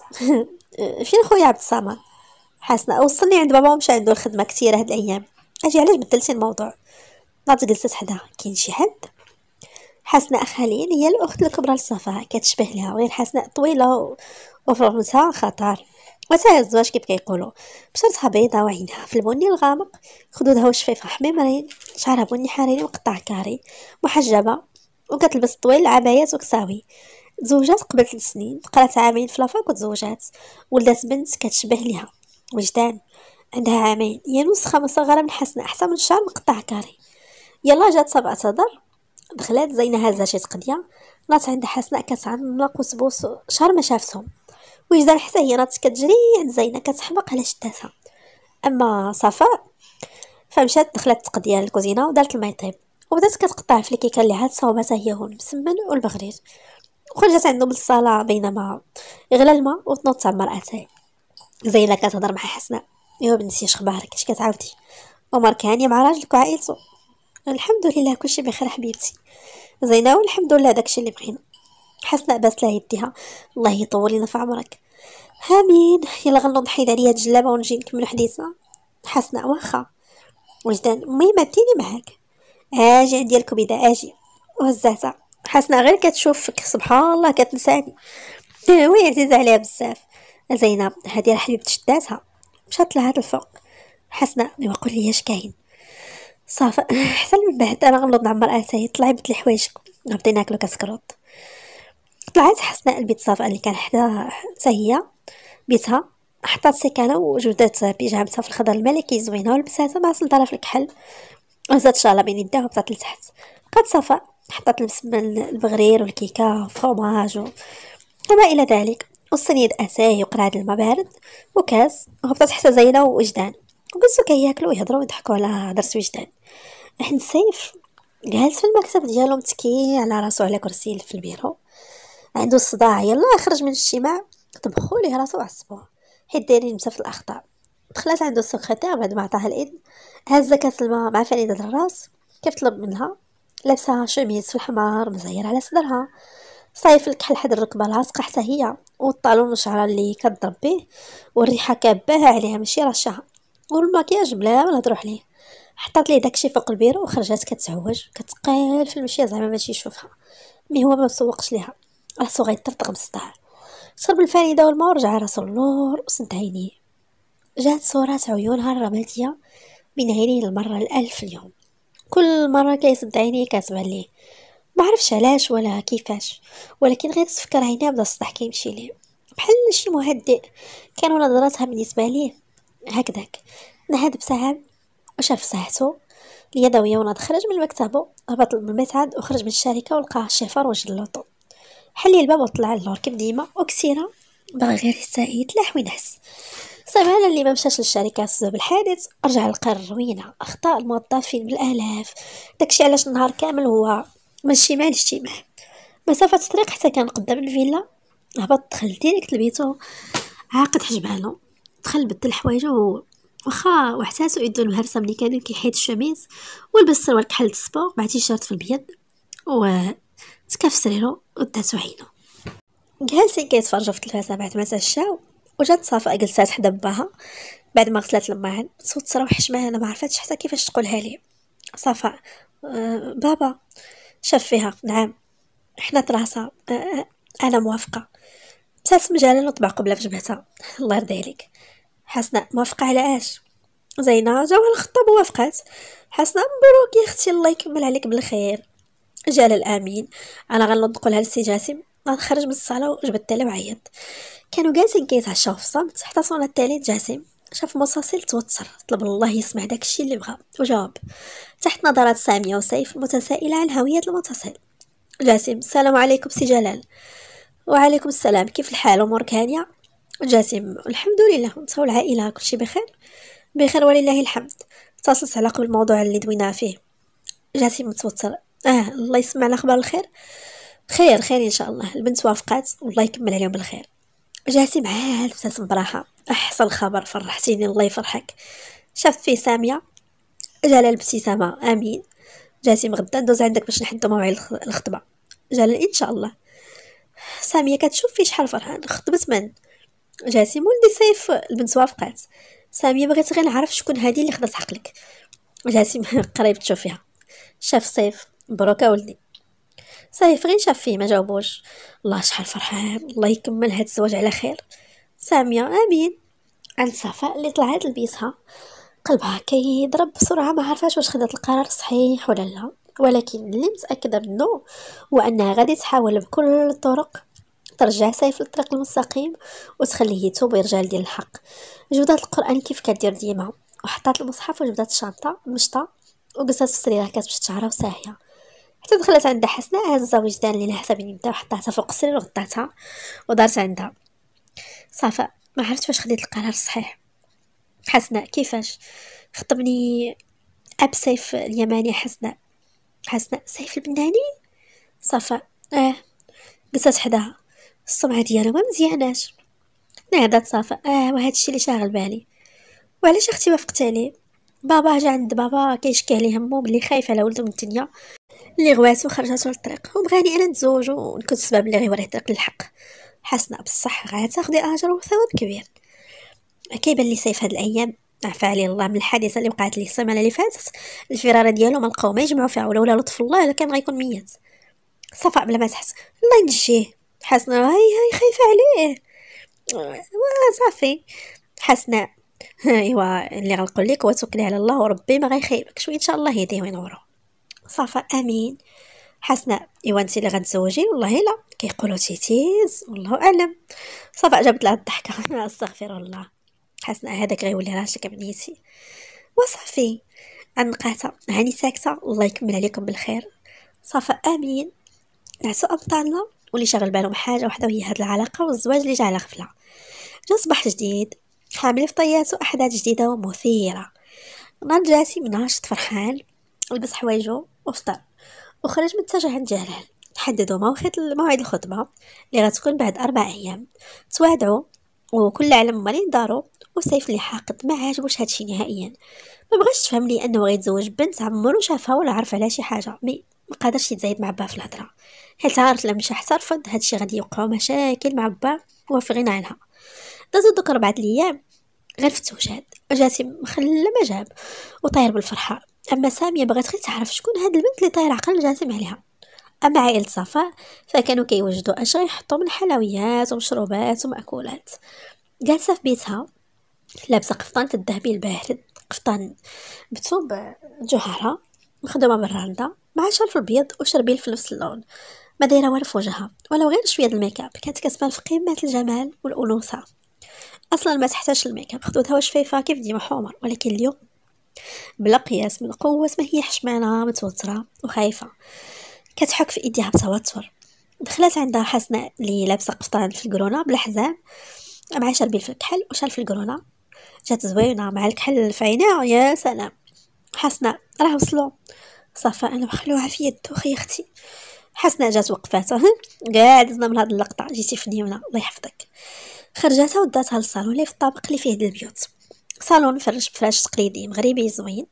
[SPEAKER 1] فين خويا عبد الصمد حسنا وصلني عند بابا ومشى عنده الخدمه كثيره هاد الايام اجي علاش بدلتي الموضوع ناض جلست حداها كاين شي حد حسناء خليل هي الأخت الكبرى لصفاء كتشبه لها غير حسناء طويلة وفرمتها خطر وتاع الزواج كيف كيقولوا بشرتها بيضاء وعينها في البني الغامق خدودها وشفيفة حميمرين شعرها بني حريري مقطع كاري محجبة وكتلبس طويل عبايات وكساوي تزوجات قبل ثلاث سنين قرات عامين في لافاك وتزوجات ولدات بنت كتشبه لها وجدان عندها عامين هي نسخة مصغرة من حسناء أحسن من شعر مقطع كاري يلا جات سبعة صدر دخلات زينة شي قضية نات عند حسناء كتعنق وسبوس شهر ما شافتهم وجدان حتى هي نات كتجري عند زينة كتحمق على شداتها اما صفاء فمشات دخلات تقضية للكوزينه ودارت الماء يطيب وبدات كتقطع في الكيكه اللي عاد صوبتها هي هون المسمن والبغرير وخرجت من الصاله بينما غلا الماء وتنوض تعمر اتاي زينه كتهضر مع حسناء يا بنتي شخبارك اش كتعاودي عمر كان مع راجلك وعائلته الحمد لله كلشي بخير حبيبتي زينه والحمد لله داكشي اللي بغينا حسنا باس لا يديها الله يطول لنا في عمرك امين يلا غنوض حيد عليا هاد الجلابه ونجي نكمل حديثنا حسنا واخا وجدان مي مديني معاك اجي عندي الكبيده اجي وهزاتها حسنا غير كتشوفك سبحان الله كتنساني وي عزيزه عليها بزاف زينه هذه راه حبيبتي شداتها مشات لها الفوق حسنا ما يقول لي اش كاين صافي حتى من بعد انا غنوض نعمر اتاي طلعي بيت حوايجك غنبدي ناكلو كسكروط طلعت حسناء البيت صافا اللي كان حدا حتى هي بيتها حطات سيكانه وجبدات بيجامتها في الخضر الملكي زوينه ولبساتها مع سلطره في الكحل وزات شاله بين يديها وبطات لتحت قد صفاء حطات المسمن البغرير والكيكه وفرماج وما الى ذلك والصينيه اتاي وقرعه الماء بارد وكاس وهبطت حتى زينه وجدان وجلسوا كياكلو يهضروا ويضحكوا على درس وجدان احمد السيف جالس في المكتب ديالو متكي على راسو على كرسي في البيرو عنده الصداع يلا خرج من الاجتماع طبخوا ليه راسو وعصبوه حيت دايرين بزاف الاخطاء دخلات عنده السكرتير بعد ما عطاها الاذن كاس الماء مع فريده الراس كيف طلب منها لابسه شوميز في الحمار مزير على صدرها صايف الكحل حد الركبه لاصقه حتى هي والطالون وشعره اللي كضرب به والريحه كاباها عليها ماشي رشاها والماكياج بلا ما نهضروا عليه حطات ليه داكشي فوق البيرو وخرجات كتعوج كتقال في المشيه زعما باش يشوفها مي هو ما سوقش ليها راسو غيطرطق بالصداع شرب الفريده والماء ورجع راسو اللور وسد عينيه جات صورات عيونها الرماديه من عينيه المره الالف اليوم كل مره كيسد عينيه كتبان ليه ما عرفش علاش ولا كيفاش ولكن غير تفكر عينيه بدا الصداع كيمشي ليه بحال شي مهدئ كانوا نظراتها بالنسبه ليه هكذاك نهاد بساعة وشاف صحته اليدوية وناض خرج من مكتبه هبط من وخرج من الشركة ولقى الشيفر وجد اللوطو حلي الباب وطلع اللور كيف ديما وكسيرة بغى غير يستعيد لاح وينعس سمعنا اللي ما مشاش للشركة بسبب الحادث رجع لقى الروينة أخطاء الموظفين بالآلاف داكشي علاش النهار كامل هو من اجتماع لاجتماع مسافة الطريق حتى كان قدام الفيلا هبط دخل ديريكت لبيتو عاقد حجبانو دخل بدل حوايجه و واخا وحساسو يدو المهرسة ملي كان كيحيد الشميس ولبس سروال كحل الصبا مع تيشيرت في البيض و تكف سريرو وداتو عينو جالسين كيتفرجو في التلفازة بعد ما تعشاو وجات صافا جلسات حدا باها بعد ما غسلات الماعن صوت صرا وحشمه انا ما عرفتش حتى كيفاش تقولها ليه صافا أه بابا شاف فيها نعم حنا راسها آه،, أه انا موافقه ابتسم جلال وطبع قبله في جبهتها الله يرضي عليك حسناء موافقه على اش زينه جاوها الخطاب وافقات حسناء مبروك يا اختي الله يكمل عليك بالخير جلال امين انا غنلنطقوا لها لسي جاسم غنخرج من الصاله وجبت عليه وعيط كانوا جالسين كيتعشاو في الصمت حتى صونا التالت جاسم شاف مصاصيل توتر طلب الله يسمع داكشي اللي بغا وجاوب تحت نظرات ساميه وسيف متسائله عن هويه المتصل جاسم السلام عليكم سي جلال وعليكم السلام كيف الحال امورك هانيه جاسم الحمد لله انت والعائله كلشي بخير بخير ولله الحمد اتصلت على قبل الموضوع اللي دوينا فيه جاسم متوتر اه الله يسمع الاخبار الخير خير خير ان شاء الله البنت وافقات والله يكمل عليهم بالخير جاسم عاد ابتسم براحه احسن خبر فرحتيني الله يفرحك شافت فيه ساميه جلال الابتسامه امين جاسم غدا ندوز عندك باش نحدو موعد الخطبه جلال ان شاء الله سامية كتشوف فيه شحال فرحان خطبت من جاسم ولدي سيف البنت وافقات سامية بغيت غير نعرف شكون هادي اللي خدات عقلك جاسم قريب تشوف فيها شاف سيف مبروك ولدي سيف غير شاف فيه ما جاوبوش الله شحال فرحان الله يكمل هاد الزواج على خير سامية امين عند صفاء اللي طلعت لبيسها قلبها كيضرب بسرعه ما عرفاش واش خدات القرار صحيح ولا لا ولكن اللي متاكده منه هو انها غادي تحاول بكل الطرق ترجع سيف للطريق المستقيم وتخليه يتوب ويرجع لديال الحق جودات القران كيف كدير ديما وحطات المصحف وجبدات الشنطه مشطه وقصات في سريرها كتمشي شعرها وساهيه حتى دخلت عند حسناء هزة وجدان اللي لها حسابين يبدا وحطاتها فوق السرير وغطاتها ودارت عندها صافا ما عرفت واش خديت القرار الصحيح حسناء كيفاش خطبني اب سيف اليماني حسناء حسناء سيف البناني صفاء اه قصات حداها السمعة ديالو ما مزياناش نهضت صفاء اه وهذا الشيء اللي شاغل بالي وعلاش اختي وافقت عليه بابا جا عند بابا كيشكي عليه همو بلي خايف على ولدو من الدنيا اللي غواتو على للطريق وبغاني انا نتزوج ونكون السبب اللي غيوريه طريق للحق حسناء بصح غاتاخدي اجر وثواب كبير كيبان لي سيف هاد الايام عفا عليه الله من الحادثه اللي وقعت ليه السيمانه اللي فاتت الفراره ديالو ما لقاو ما يجمعوا فيها ولا لطف الله الا كان غيكون ميت صفاء بلا ما تحس الله ينجيه حسنا هاي هاي خايفه عليه صافي حسنا ايوا اللي غنقول لك هو توكلي على الله وربي ما شويه ان شاء الله يهديه وينورو صفاء امين حسنا ايوا انت اللي غتزوجي والله لا كيقولوا تيتيز والله اعلم صفاء جابت لها الضحكه استغفر الله حسنا هذاك غيولي راجلك بنيتي وصافي النقاطة هاني ساكتة الله يكمل عليكم بالخير صافا امين نعسو ابطالنا واللي شغل بالهم حاجه وحده وهي هاد العلاقه والزواج اللي جا على غفله جا صباح جديد حامل في طياته احداث جديده ومثيره نهار جاتي من فرحان لبس حوايجو وفطر وخرج من التاجر عند جلال تحددوا موعد الخطبه اللي غتكون بعد أربع ايام توعدوا وكل على مالين دارو وسيف اللي حاقد ما عاجبوش هادشي نهائيا ما بغاش تفهم لي انه غيتزوج بنت عمرو شافها ولا عرف على شي حاجه مي ما قادرش يتزايد مع باه في الهضره حيت عارف لما مشى رفض هادشي غادي يوقعو مشاكل مع باه وهو في عنها دازو دوك ربعة الايام غير في التوجد جاتي مخلى ما جاب وطاير بالفرحه اما ساميه بغات غير تعرف شكون هاد البنت اللي طاير عقل جاسم عليها أما عائلة صفاء فكانوا كيوجدوا أشياء يحطوا من حلويات ومشروبات ومأكولات جالسة في بيتها لابسة قفطان الذهبي البارد قفطان بتوب جوهرة مخدومة براندا مع شرف البيض وشربيل في نفس اللون ما دايره والو في وجهها ولو غير شويه الميكاب كانت كتبان في قمه الجمال والانوثه اصلا ما تحتاج الميكاب خدودها وشفيفة كيف ديما حمر ولكن اليوم بلا قياس من قوة ما هي حشمانة متوترة وخايفة كتحك في ايديها بتوتر دخلت عندها حسناء اللي لابسه قفطان في الكرونه بلا حزام مع شربين في الكحل وشال في الكرونه جات زوينه مع الكحل في عينيها يا سلام حسناء راه وصلوا صافا انا مخلوها في يدو خي اختي حسناء جات وقفاتها قاعد دزنا من هاد اللقطه جيتي في اليمنى الله يحفظك خرجاتها وداتها للصالون اللي في الطابق اللي فيه البيوت صالون فرش بفراش تقليدي مغربي زوين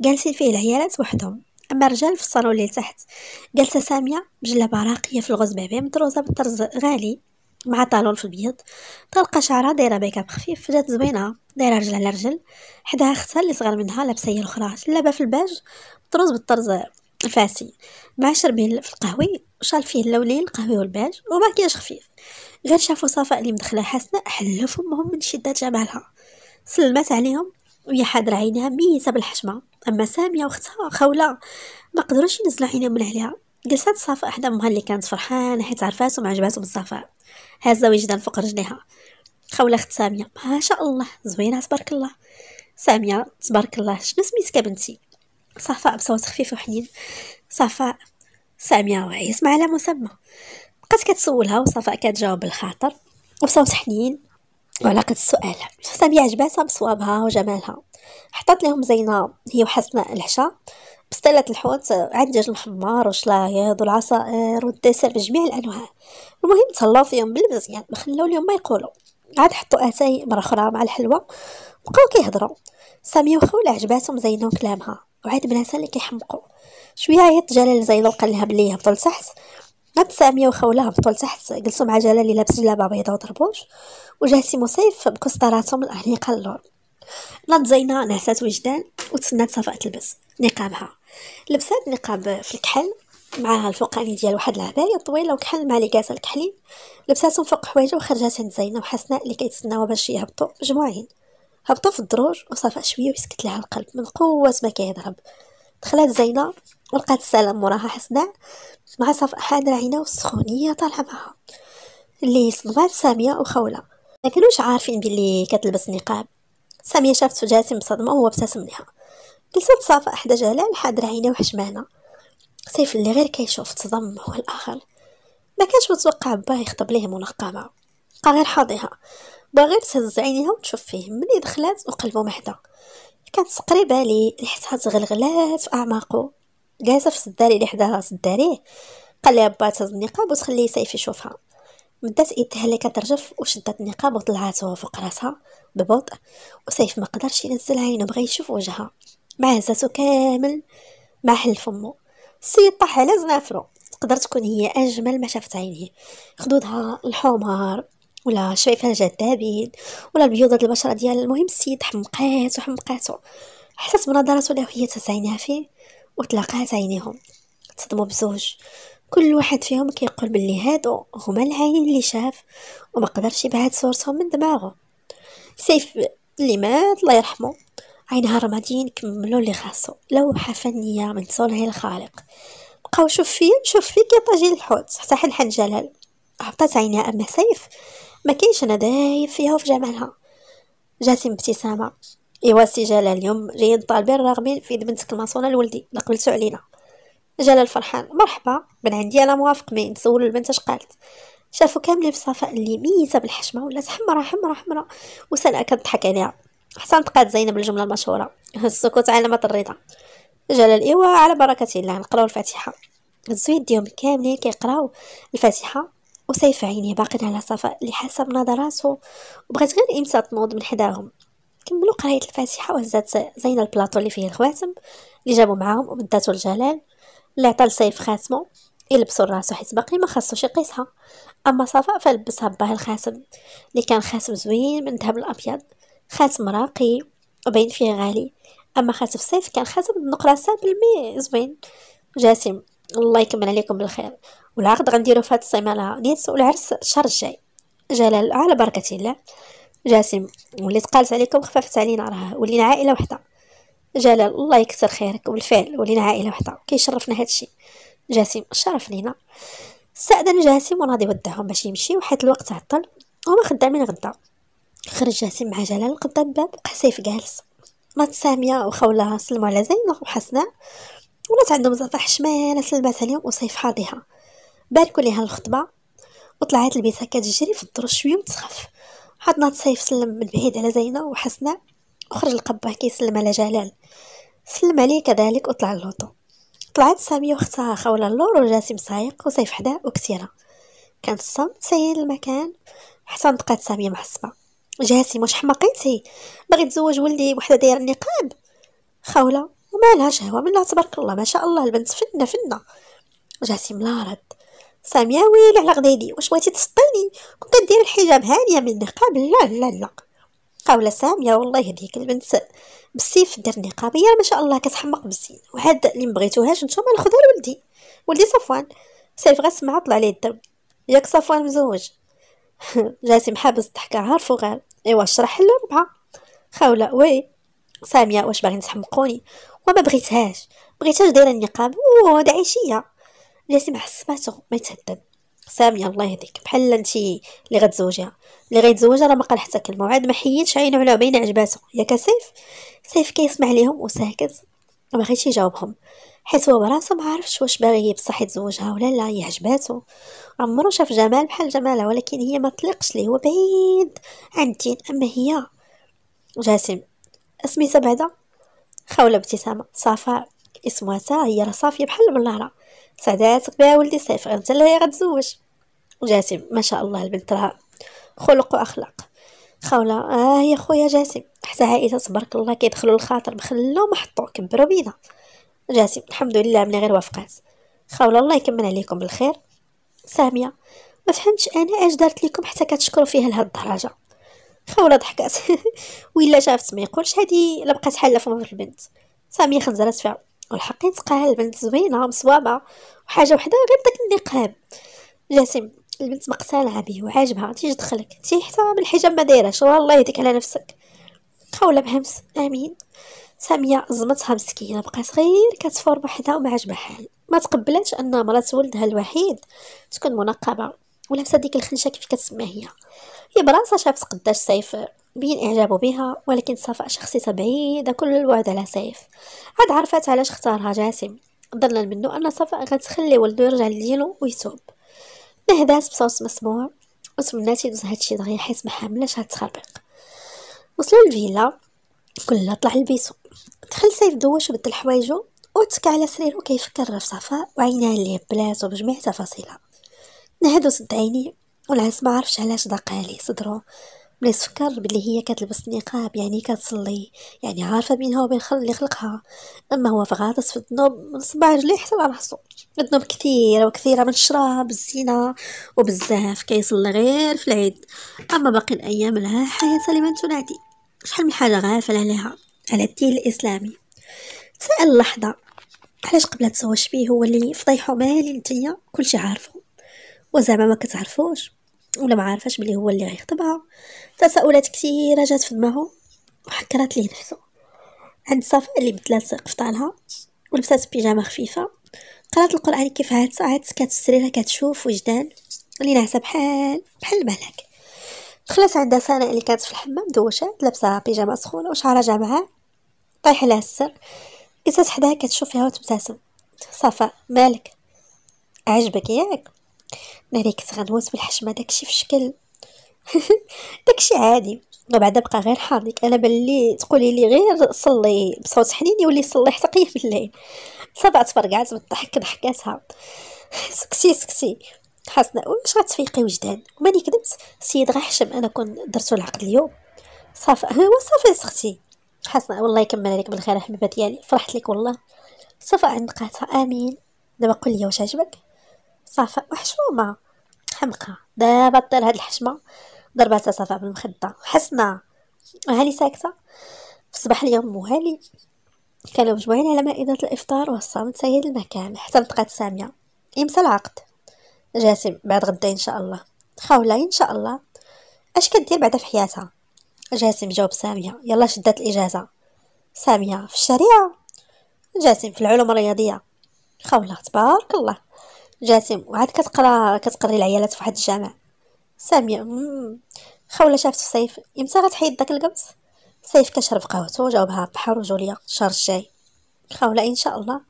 [SPEAKER 1] جالسين فيه العيالات وحدهم اما الرجال في الصالون اللي لتحت جلسه ساميه بجلابه راقيه في الغوز بيبي مطروزه بطرز غالي مع طالون في البيض طلقه شعرها دايره ميك اب خفيف جات زوينه دايره رجل على رجل حداها اختها اللي صغر منها لابسه هي الاخرى جلابه في الباج مطروز بالطرز الفاسي مع شربين في القهوي وشال فيه اللونين القهوي والباج وماكياج خفيف غير شافوا صفاء اللي مدخله حسنه حلوا فمهم من شده جمالها سلمت عليهم وهي حاضره عينها ميته بالحشمه اما ساميه واختها خوله ما قدروش ينزلوا عينيهم من عليها جلسات صفاء احدى امها اللي كانت فرحانه حيت عرفاتهم عجباتهم الصفاء هازه وجدان فوق رجليها خوله اخت ساميه ما شاء الله زوينه تبارك الله ساميه تبارك الله شنو سميتك بنتي صفاء بصوت خفيف وحنين صفاء ساميه وهي اسمها على مسمى بقات كتسولها وصفاء كتجاوب الخاطر وبصوت حنين ولاقت السؤال سامية عجباتها بصوابها وجمالها حطت لهم زينة هي وحسناء العشاء بسطيلة الحوت عاد الدجاج المحمر وشلايض والعصائر والدسر بجميع الأنواع المهم تهلاو فيهم بالمزيان ما خلاو ما يقولوا عاد حطوا اتاي مرة أخرى مع الحلوى بقاو كيهضروا سامي وخول عجباتهم زينة وكلامها وعاد بناتها اللي كيحمقوا شويه عيط جلال زينة وقال لها بلي هبطوا لتحت هاد ساميه وخوله هبطوا لتحت جلسوا مع جلال اللي لابس جلابه بيضاء وطربوش وجا سي مسيف بكسطراتهم الأهليقة اللون ناض زينه نعسات وجدان وتسنات صفاء تلبس نقابها لبسات نقاب في الكحل معاها الفوقاني ديال واحد العبايه طويله وكحل مع ليكاسه الكحلين لبساتهم فوق حوايجه وخرجات عند زينه وحسناء اللي كيتسناو باش يهبطوا مجموعين هبطوا في الدروج وصفاء شويه ويسكت لها القلب من قوه ما كيضرب دخلات زينه لقات السلام موراها حسناء مع صفحان راهنه والسخونيه طالعه معها اللي صدمات ساميه وخوله ما كانوش عارفين بلي كتلبس نقاب ساميه شافت جاسم بصدمه وهو ابتسم لها جلست صف حدا جلال حاد راهنه وحشمانه سيف اللي غير كيشوف تصدم هو الاخر ما كانش متوقع با يخطب ليه منقبه بقى غير حاضيها غير تهز عينيها وتشوف فيه ملي دخلات وقلبو محدا كانت تقريبا لي لحسها تغلغلات في اعماقه جالسه في الدار اللي حداها صداريه قال لها با تهز النقاب وتخليه سيف يشوفها مدات يدها اللي كترجف وشدت النقاب وطلعته فوق راسها ببطء وسيف ما قدرش ينزل عينه بغى يشوف وجهها مع هزاتو كامل مع حل فمو السيد طاح على زنافرو تقدر تكون هي اجمل ما شافت عينيه خدودها الحمار ولا شايفها جذابين ولا البيوضة البشرة ديال المهم السيد حمقاتو حمقاتو حسات بنظراتو اللي هي تسعينها فيه وتلاقات عينيهم تصدموا بزوج كل واحد فيهم كيقول باللي هادو هما العينين اللي شاف وما قدرش يبعد صورتهم من دماغه سيف اللي مات الله يرحمه عينها رمادين كملوا اللي خاصو لوحة فنية من صنع الخالق بقاو شوف فيا نشوف فيك يا طاجين الحوت حتى حن جلال عطات عينها اما سيف ما كاينش انا دايب فيها وفي جمالها جات ابتسامه ايوا سي جلال اليوم جايين طالبين راغبين في بنتك الماسونه لولدي قبلتو علينا جلال فرحان مرحبا من عندي انا موافق مي نسول البنت اش قالت شافو كاملين بصفاء اللي ميته بالحشمه ولات حمرا حمرا حمرا وسالا كتضحك عليها حسن تقاد زينب الجمله المشهوره السكوت علامه الرضا جلال ايوا على بركه الله نقراو الفاتحه هزو يديهم كاملين كيقراو الفاتحه وسيف عيني باقي على صفاء اللي حاسه بنظراته وبغات غير امتى تنوض من حداهم كملوا قرايه الفاتحه وهزات زينه البلاطو اللي فيه الخواتم اللي جابوا معاهم وبداتو لجلال اللي عطى لسيف خاتمه يلبسو راسو حيت باقي ما خاصوش يقيسها اما صفاء فلبسها باه الخاتم اللي كان خاتم زوين من الذهب الابيض خاتم راقي وبين فيه غالي اما خاتم سيف كان خاتم النقره سابل مي زوين جاسم الله يكمل عليكم بالخير والعقد غنديرو في هاد السيمانه نيت والعرس الشهر الجاي جلال على بركه الله جاسم وليت قالت عليك وخففت علينا راه ولينا عائله وحده جلال الله يكثر خيرك وبالفعل ولينا عائله وحده كيشرفنا هذا الشيء جاسم شرف لينا استأذن جاسم وراضي وداهم باش يمشي حيت الوقت عطل وما خدامين غدا خرج جاسم مع جلال قدام الباب وقع سيف جالس مات ساميه وخولها سلموا على زينب وحسناء ولات عندهم زرطه شماله سلمات عليهم وصيف حاضيها باركوا ليها الخطبه وطلعت البيسه كتجري في الدروج شويه وتسخف حد نهار سيف سلم من بعيد على زينة وحسناء وخرج القبه كيسلم على جلال سلم عليه كذلك وطلع اللوطو طلعت سامية وختها خولة اللور وجاسم سايق وسيف حدا وكسيرة كان الصمت سيد المكان حتى نطقات سامية محسبة جاسم واش حماقيتي باغي تزوج ولدي وحده دايره النقاب خولة وما لها شهوة منها تبارك الله ما شاء الله البنت فنة فنة جاسم لا رد ساميه ويلي على غدادي واش بغيتي تسطيني كنت دير الحجاب هانيه من النقاب لا لا لا قاولة سامية والله يهديك البنت بالسيف دير نقابية ما شاء الله كتحمق بالزين وهاد اللي مبغيتوهاش نتوما ناخذها لولدي ولدي صفوان سيف غير سمعها طلع عليه الدم ياك صفوان مزوج جاسم حابس الضحكة عارف وغير ايوا شرح الربعة خاولة وي سامية واش باغي تحمقوني وما بغيتهاش بغيتهاش دايره النقاب ودعيشيه بلاتي ما حس باتو ما يتهدد ساميه الله يهديك بحال انتي اللي غتزوجيها اللي غيتزوجها راه ما قال حتى كلمه وعاد ما حيدش عينو على بين عجباتو يا سيف سيف كيسمع ليهم وساكت ما بغيتش يجاوبهم حيت هو براسو ما عرفش واش باغي هي بصح يتزوجها ولا لا هي عجباتو عمرو شاف جمال بحال جمالها ولكن هي ما طلقش ليه هو بعيد عن الدين اما هي جاسم اسمي بعدا خوله ابتسامه صفاء اسمها هي راه صافيه بحال بالنهار سعداتك بها ولدي صافي غير انت اللي هي غتزوج جاسم ما شاء الله البنت راه خلق واخلاق خولة اه يا خويا جاسم حتى عائلة تبارك الله كيدخلوا الخاطر بخلو محطو كبروا بينا جاسم الحمد لله من غير وافقات خولة الله يكمل عليكم بالخير سامية ما فهمتش انا اش دارت لكم حتى كتشكروا فيها لهاد الدرجه خوله ضحكات ولا شافت ما يقولش هادي لبقات حاله في البنت ساميه خنزرات فيها والحقيت قال البنت زوينه مصوابه وحاجه وحده غير داك النقاب جاسم البنت مقتنعه به وعاجبها تيجي دخلك تي حتى بالحجاب ما دايرهش والله يهديك على نفسك قولة بهمس امين ساميه زمتها مسكينه بقات غير كتفور بوحدها وما عجبها حال ما تقبلتش ان مرات ولدها الوحيد تكون منقبه ولابسه ديك الخنشه كيف كتسمى هي لبرانسا شافت قداش سيف بين إعجابه بها ولكن صفاء شخصيته بعيدة كل البعد على سيف عاد عرفات علاش اختارها جاسم ظنا منه أن صفاء غتخلي ولدو يرجع لديالو ويتوب نهدات بصوت مسموع وتمنات يدوز هادشي دغيا حيت ما حاملاش هاد التخربيق وصلوا للفيلا كلها طلع لبيتو دخل سيف دوش بدل حوايجو وتكى على سريرو كيفكر في صفاء وعيناه اللي بلاتو بجميع تفاصيلها نهدو سد عينيه والعز ما عرفش علاش ضاق عليه صدرو ملي سكر بلي هي كتلبس النقاب يعني كتصلي يعني عارفه بينها وبين خل اللي خلقها اما هو فغاطس في الذنوب من صباع رجلي حتى لراسو الذنوب كثيره وكثيره من الشراب الزينه وبزاف كيصلي غير في العيد اما باقي الايام لها حياه سليمه تنادي شحال من حاجه غافل عليها على الدين الاسلامي تسال لحظه علاش قبل تزوج بيه هو اللي فضيحو مالي نتيا كلشي عارفه وزعما ما كتعرفوش ولا ما عارفاش بلي هو اللي غيخطبها تساؤلات كثيره جات في دماغه وحكرات ليه نفسه عند صفاء اللي بدلات قفطانها ولبسات بيجامه خفيفه قرات القران كيف هاد ساعات سكات في كتشوف وجدان اللي نعسه بحال بحال المهلك خلاص عندها سناء اللي كانت في الحمام دوشات لابسه بيجامه سخونه وشعرها جامعه طايح لها السر جلست حداها كتشوف فيها وتبتسم صفاء مالك عجبك ياك ملي كنت غنوز بالحشمه داكشي في شكل داكشي عادي وبعدا بقى غير حاضيك انا بلي تقولي لي غير صلي بصوت حنيني ولي صلي حتى قيه الليل صبعت فرقعت بالضحك ضحكاتها سكسي سكسي حسنا واش غتفيقي وجدان وماني كدبت السيد غيحشم انا كون درتو العقد اليوم صافي هو صافي سختي حسنا والله يكمل عليك بالخير حبيبه ديالي فرحت لك والله صافي عندقاتها امين دابا قول لي واش عجبك صفاء وحشومة حمقة دابا طير هاد الحشمه ضرباتها صفاء بالمخده وحسنا وهاني ساكته في صباح اليوم موالي كانوا مجموعين على مائدة الإفطار والصمت سيد المكان حتى نطقات سامية يمسى العقد جاسم بعد غدا إن شاء الله خولة إن شاء الله أش كدير بعدا في حياتها جاسم جاوب سامية يلا شدات الإجازة سامية في الشريعة جاسم في العلوم الرياضية خولة تبارك الله جاسم وعاد كتقرا كتقري العيالات فواحد الجامع ساميه خوله شافت في سيف امتى غتحيد داك القبص سيف كشرب قهوته جاوبها بحر وجوليا شهر الجاي خوله ان شاء الله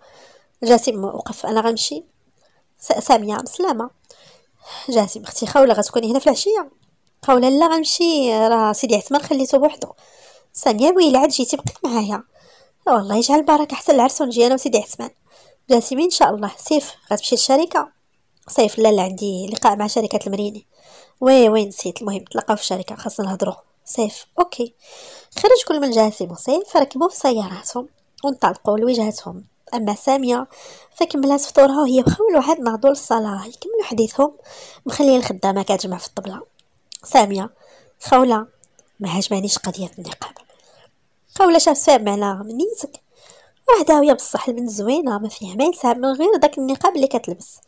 [SPEAKER 1] جاسم وقف انا غنمشي ساميه بسلامة جاسم اختي خوله غتكوني هنا في العشيه خولة لا غنمشي راه سيدي عثمان خليته بوحدو ساميه ويلي عاد جيتي بقيت معايا والله يجعل البركه حتى العرس ونجي انا وسيدي عثمان جاسمين ان شاء الله سيف غتمشي للشركه صيف لا لا عندي لقاء مع شركه المريني وي وي نسيت المهم تلقاو في الشركه خاصنا نهضروا صيف اوكي خرج كل من جاسم وصيف ركبوا في سياراتهم وانطلقوا لوجهتهم اما ساميه فكملات فطورها وهي بخول واحد نهضوا للصلاه يكملوا حديثهم مخلي الخدامه كتجمع في الطبله ساميه خوله ما عجبانيش قضيه النقاب خوله شاف سامع على منيتك راه داويه بصح البنت زوينه ما فيها ما يلسها من غير داك النقاب اللي كتلبس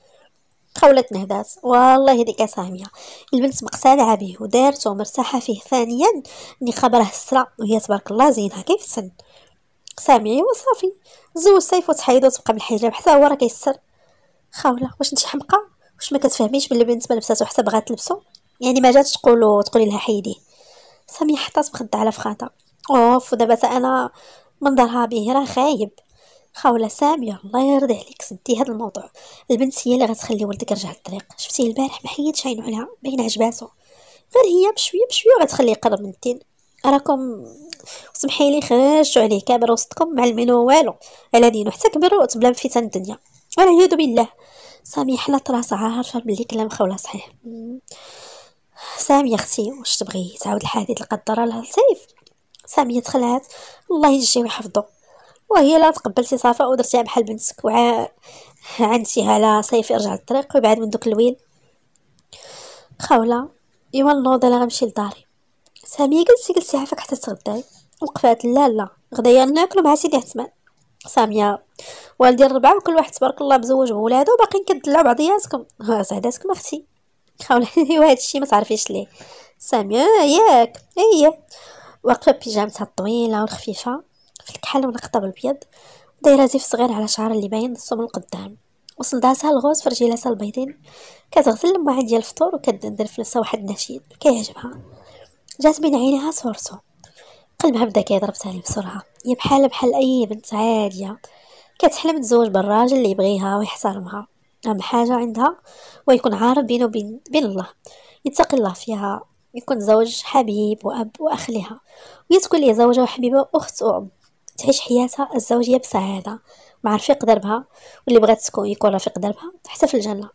[SPEAKER 1] خولت نهدات والله هذيك ساميه البنت مقتنعه به ودارته ومرتاحة فيه ثانيا النقاب راه سرا وهي تبارك الله زينها كيف السن ساميه وصافي زوج سيف وتحيد وتبقى من الحجاب حتى هو راه كيسر خولة واش انت حمقه واش ما كتفهميش بلي البنت ما لبساتو حتى بغات تلبسو يعني ما جاتش تقولو تقولي لها حيديه ساميه حطات مخده على فخاتها اوف ودابا انا منظرها به راه خايب خاوله ساميه الله يرضي عليك سدي هذا الموضوع البنت هي اللي غتخلي ولدك يرجع للطريق شفتيه البارح ما حيدش عينو عليها باين عجباتو غير هي بشويه بشويه غتخليه يقرب من الدين راكم سمحي لي خرجتو عليه كابر وسطكم مع المينو والو على دينو حتى كبر وتبلا بفتن الدنيا والعياذ بالله ساميه حلات راسها عارفه بلي كلام خوله صحيح ساميه اختي واش تبغي تعاود الحادث القدره لها سيف ساميه تخلعات الله يجي ويحفظه وهي لا تقبلتي صافا ودرتيها بحال بنتك وع عنتيها لا صيف ارجع للطريق ويبعد من دوك الويل خاوله ايوا نوض انا غنمشي لداري ساميه قلتي قلتي عافاك حتى تغداي وقفات لا لا غدايا ناكلو مع سيدي عثمان ساميه والدي الربعه وكل واحد تبارك الله مزوج بولادو وباقيين كدلعو بعضياتكم سعداتكم اختي خاوله ايوا هادشي ما تعرفيش ليه ساميه ياك ايه واقفه بيجامتها الطويله والخفيفه في الكحل ونقطه بالبيض دايره زيف صغير على شعر اللي باين نصو من القدام وصنداتها الغوز في رجيلاتها البيضين كتغسل المواعين ديال الفطور وكدندر في نفسها واحد النشيد كيعجبها جات بين عينيها صورتو قلبها بدا كيضرب ثاني بسرعه هي بحال بحال اي بنت عاديه كتحلم تزوج بالراجل اللي يبغيها ويحترمها اهم حاجه عندها ويكون عارف بينه وبين بين الله يتقي الله فيها يكون زوج حبيب وأب وأخ لها وهي تكون ليه زوجة وحبيبة وأخت وأم تعيش حياتها الزوجية بسعادة مع رفيق دربها واللي بغات تكون يكون رفيق دربها حتى في الجنة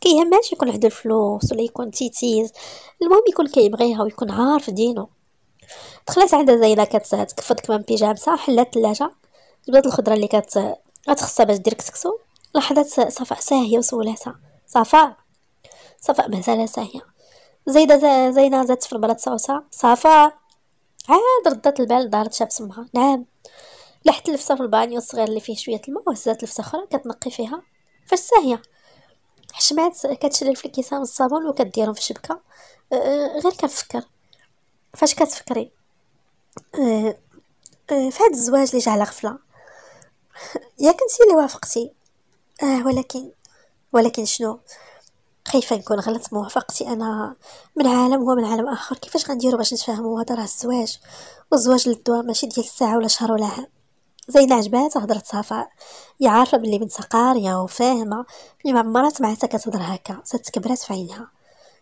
[SPEAKER 1] كيهمهاش يكون عنده الفلوس ولا يكون تيتيز المهم يكون كيبغيها ويكون عارف دينه دخلت عندها زينة كتكفض كمان بيجامتها حلات الثلاجة جبدت الخضرة اللي كت غتخصها باش دير كسكسو لاحظت صفاء ساهية وسولاتها صفاء صفاء مازال ساهية زيدة زينة زادت في البلد صوصة صافا عاد ردات البال دارت شاف سمها نعم لحت لفسة في البانيو الصغير اللي فيه شوية الماء وهزات لفسة أخرى كتنقي فيها فاش ساهية حشمات في الكيسان والصابون الصابون وكديرهم في الشبكة أه، أه، غير كنفكر فاش كتفكري أه، في هاد الزواج اللي جا على غفلة يا كنتي اللي وافقتي اه ولكن ولكن شنو خايفه نكون غلطت موافقتي انا من عالم هو من عالم اخر كيفاش غنديرو باش نتفاهمو هذا راه الزواج والزواج للدواء ماشي ديال الساعه ولا شهر ولا عام زينة عجباتها هدرت صفاء هي عارفة بلي بنتها قارية وفاهمة بلي ما عمرها سمعتها كتهضر هكا تتكبرات في عينها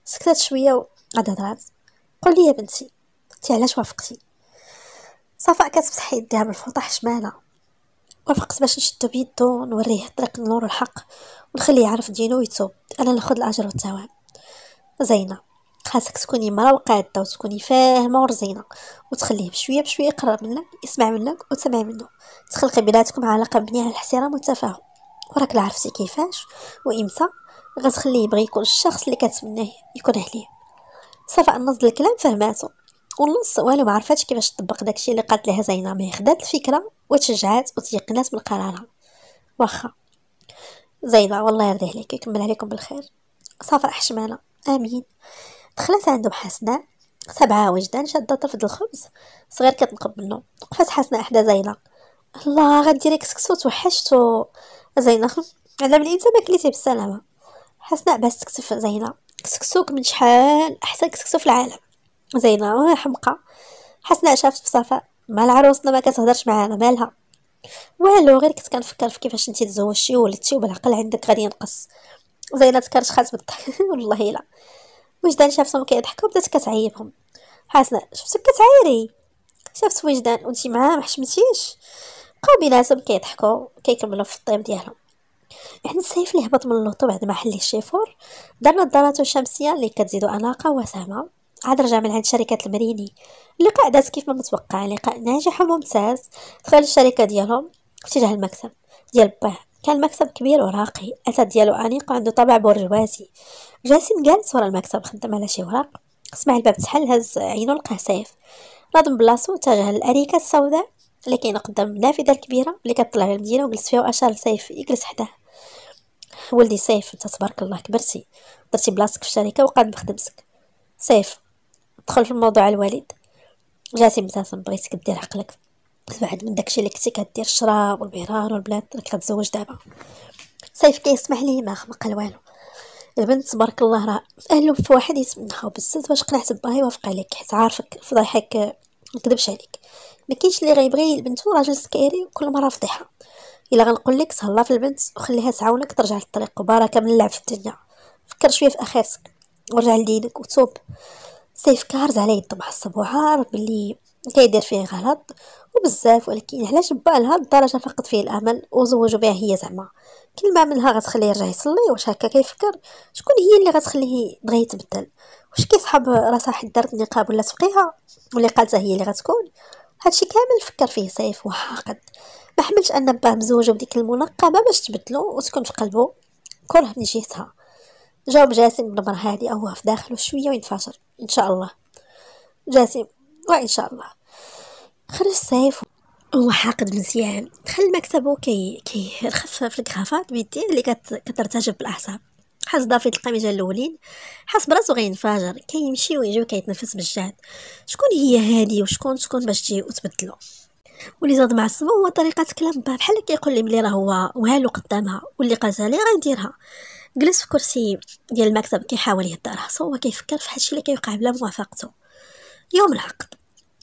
[SPEAKER 1] سكتات شوية وعاد هضرات قول لي يا بنتي انت علاش وافقتي صفاء كتفتح يديها بالفوطة حشمانة وافقت باش نشدو بيدو نوريه طريق نور الحق ونخليه يعرف دينو ويتوب انا ناخد الاجر والثواب زينه خاصك تكوني مرا وقاده وتكوني فاهمه ورزينه وتخليه بشويه بشويه يقرب منك يسمع منك وتسمع منه تخلقي بيناتكم علاقه مبنيه على الاحترام والتفاهم وراك عرفتي كيفاش وامتى غتخليه يبغي يكون الشخص اللي كتمناه يكون عليه صافا النص الكلام فهماتو والنص والو ما كيفاش تطبق داكشي اللي قالت لها زينه مي خدات الفكره وتشجعات وتيقنات من قرارها واخا زينه والله يرضي عليك يكمل عليكم بالخير صفاء حشمانه امين دخلت عندهم حسناء سبعة وجدان شادة طرفة الخبز صغير كتنقب منه وقفات حسناء حدا زينة الله غديري كسكسو توحشتو زينة على من انت ما كليتي بالسلامة حسناء باس تكسف زينة كسكسوك من شحال احسن كسكسو في العالم زينة حمقى حسناء شافت بصفاء مع العروسنا ما كتهضرش معانا مالها والو غير كنت كنفكر في كيفاش انت تزوجتي وولدتي وبالعقل عندك غادي ينقص زينة تكرشخات بالضحك والله الا وجدان شافتهم كيضحكوا بدات كتعيبهم حسنا شفتك كتعايري شافت وجدان وانتي معاه ما حشمتيش بقاو بيناتهم كيضحكوا كيكملوا في الطيب ديالهم عند السيف اللي هبط من اللوطو بعد ما حل الشيفور دارنا الدارات الشمسيه اللي كتزيدو اناقه وسامه عاد رجع من عند شركة المريني اللقاء داز كيف ما متوقع لقاء ناجح وممتاز دخل الشركة ديالهم اتجاه المكتب ديال باه كان المكتب كبير وراقي أتى ديالو أنيق وعندو طابع برجوازي جاسم جالس ورا المكتب خدم على شي وراق سمع الباب تحل هز عينو لقاه سيف ناض من بلاصتو الأريكة السوداء اللي كاينة قدام النافذة الكبيرة اللي كطلع على المدينة وجلس فيها وأشار لسيف يجلس حداه ولدي سيف انت تبارك الله كبرتي درتي بلاصتك في الشركة وقاد بخدمتك سيف دخل في موضوع الوالد جاسم مزازم بغيتك دير عقلك تبعد من داكشي اللي كنتي كدير الشراب والبيرار والبلاد راك كتزوج دابا سيف كيسمح لي ما خمق والو البنت تبارك الله راه اهلو في واحد يتمنحاو بزاف واش قنعت باه يوافق عليك حيت عارفك فضيحك مكذبش عليك ما كاينش اللي غيبغي البنت راجل سكيري وكل مره فضيحه الا غنقول لك تهلا في البنت وخليها تعاونك ترجع للطريق وبركه من اللعب في الدنيا فكر شويه في اخرتك ورجع لدينك وتوب سيف كارز على يد طبع الصبوعار بلي كيدير فيه غلط وبزاف ولكن علاش با ببالها الدرجه فقد فيه الامل وزوجو بها هي زعما كلمه منها غتخليه يرجع يصلي واش هكا كيفكر شكون هي اللي غتخليه بغى يتبدل واش كيصحاب راسها حد دارت النقاب ولا تفقيها واللي قالتها هي اللي غتكون هادشي كامل فكر فيه سيف وحاقد ما حملش ان باه مزوجو بديك المنقبه باش تبدلو وتكون في قلبه كره من جهتها جاوب جاسم بن هادي او في داخله شويه وينفجر إن شاء الله جاسم وإن شاء الله خرج الصيف هو حاقد مزيان خل مكتبه كي كيرخف في الكرافات بيدي اللي كت... كترتجف بالاعصاب حاس ضافي القميجة الاولين حاس براسو غينفجر كيمشي ويجي وكيتنفس بالجهد شكون هي هادي وشكون شكون باش تجي وتبدلو واللي زاد معصبه هو طريقه كلام بها بحال كيقول لي ملي راه هو والو قدامها واللي قالتها لي غنديرها جلس في كرسي ديال المكتب كيحاول يهدى راسو وكيفكر في هادشي اللي كيوقع بلا موافقته يوم العقد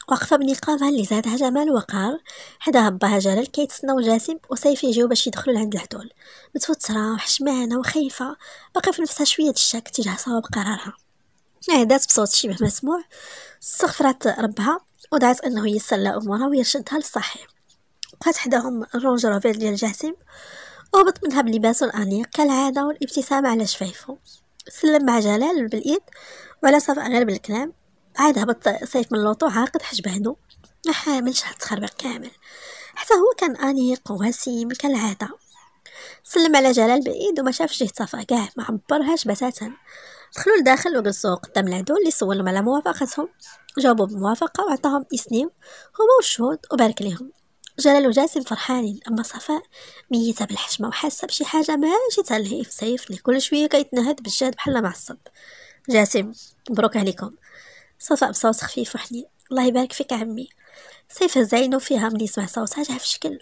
[SPEAKER 1] واقفه بنقابها اللي زادها جمال وقار حدا باها جلال كيتسناو جاسم وسيف يجيو باش يدخلوا لعند العدول متوتره وحشمانه وخايفه باقي في نفسها شويه الشك تجاه صواب قرارها نادات إيه، بصوت شبه مسموع استغفرت ربها ودعت انه يسلى امورها ويرشدها للصحيح بقات حداهم الرونج روفيل ديال جاسم هبط منها بلباسه الأنيق كالعادة والابتسام على شفايفه سلم مع جلال باليد ولا صفاء غير بالكلام عاد هبط سيف من لوطو عاقد حجبانو ما حاملش هتخربق كامل حتى هو كان أنيق وهسيم كالعادة سلم على جلال بإيد وما شافش جهة صفاء كاع ما عبرهاش بتاتا دخلوا لداخل وجلسوا قدام العدو اللي سولهم على موافقتهم جاوبوا بموافقة وعطاهم إسنيم هما والشهود وبارك ليهم جلال وجاسم فرحانين أما صفاء ميتة بالحشمة وحاسة بشي حاجة ماشي تالهي في لي كل شوية كيتنهد بالجهد بحال معصب جاسم مبروك عليكم صفاء بصوت خفيف وحنين الله يبارك فيك عمي سيف هز عينو فيها ملي سمع صوتها جا في شكل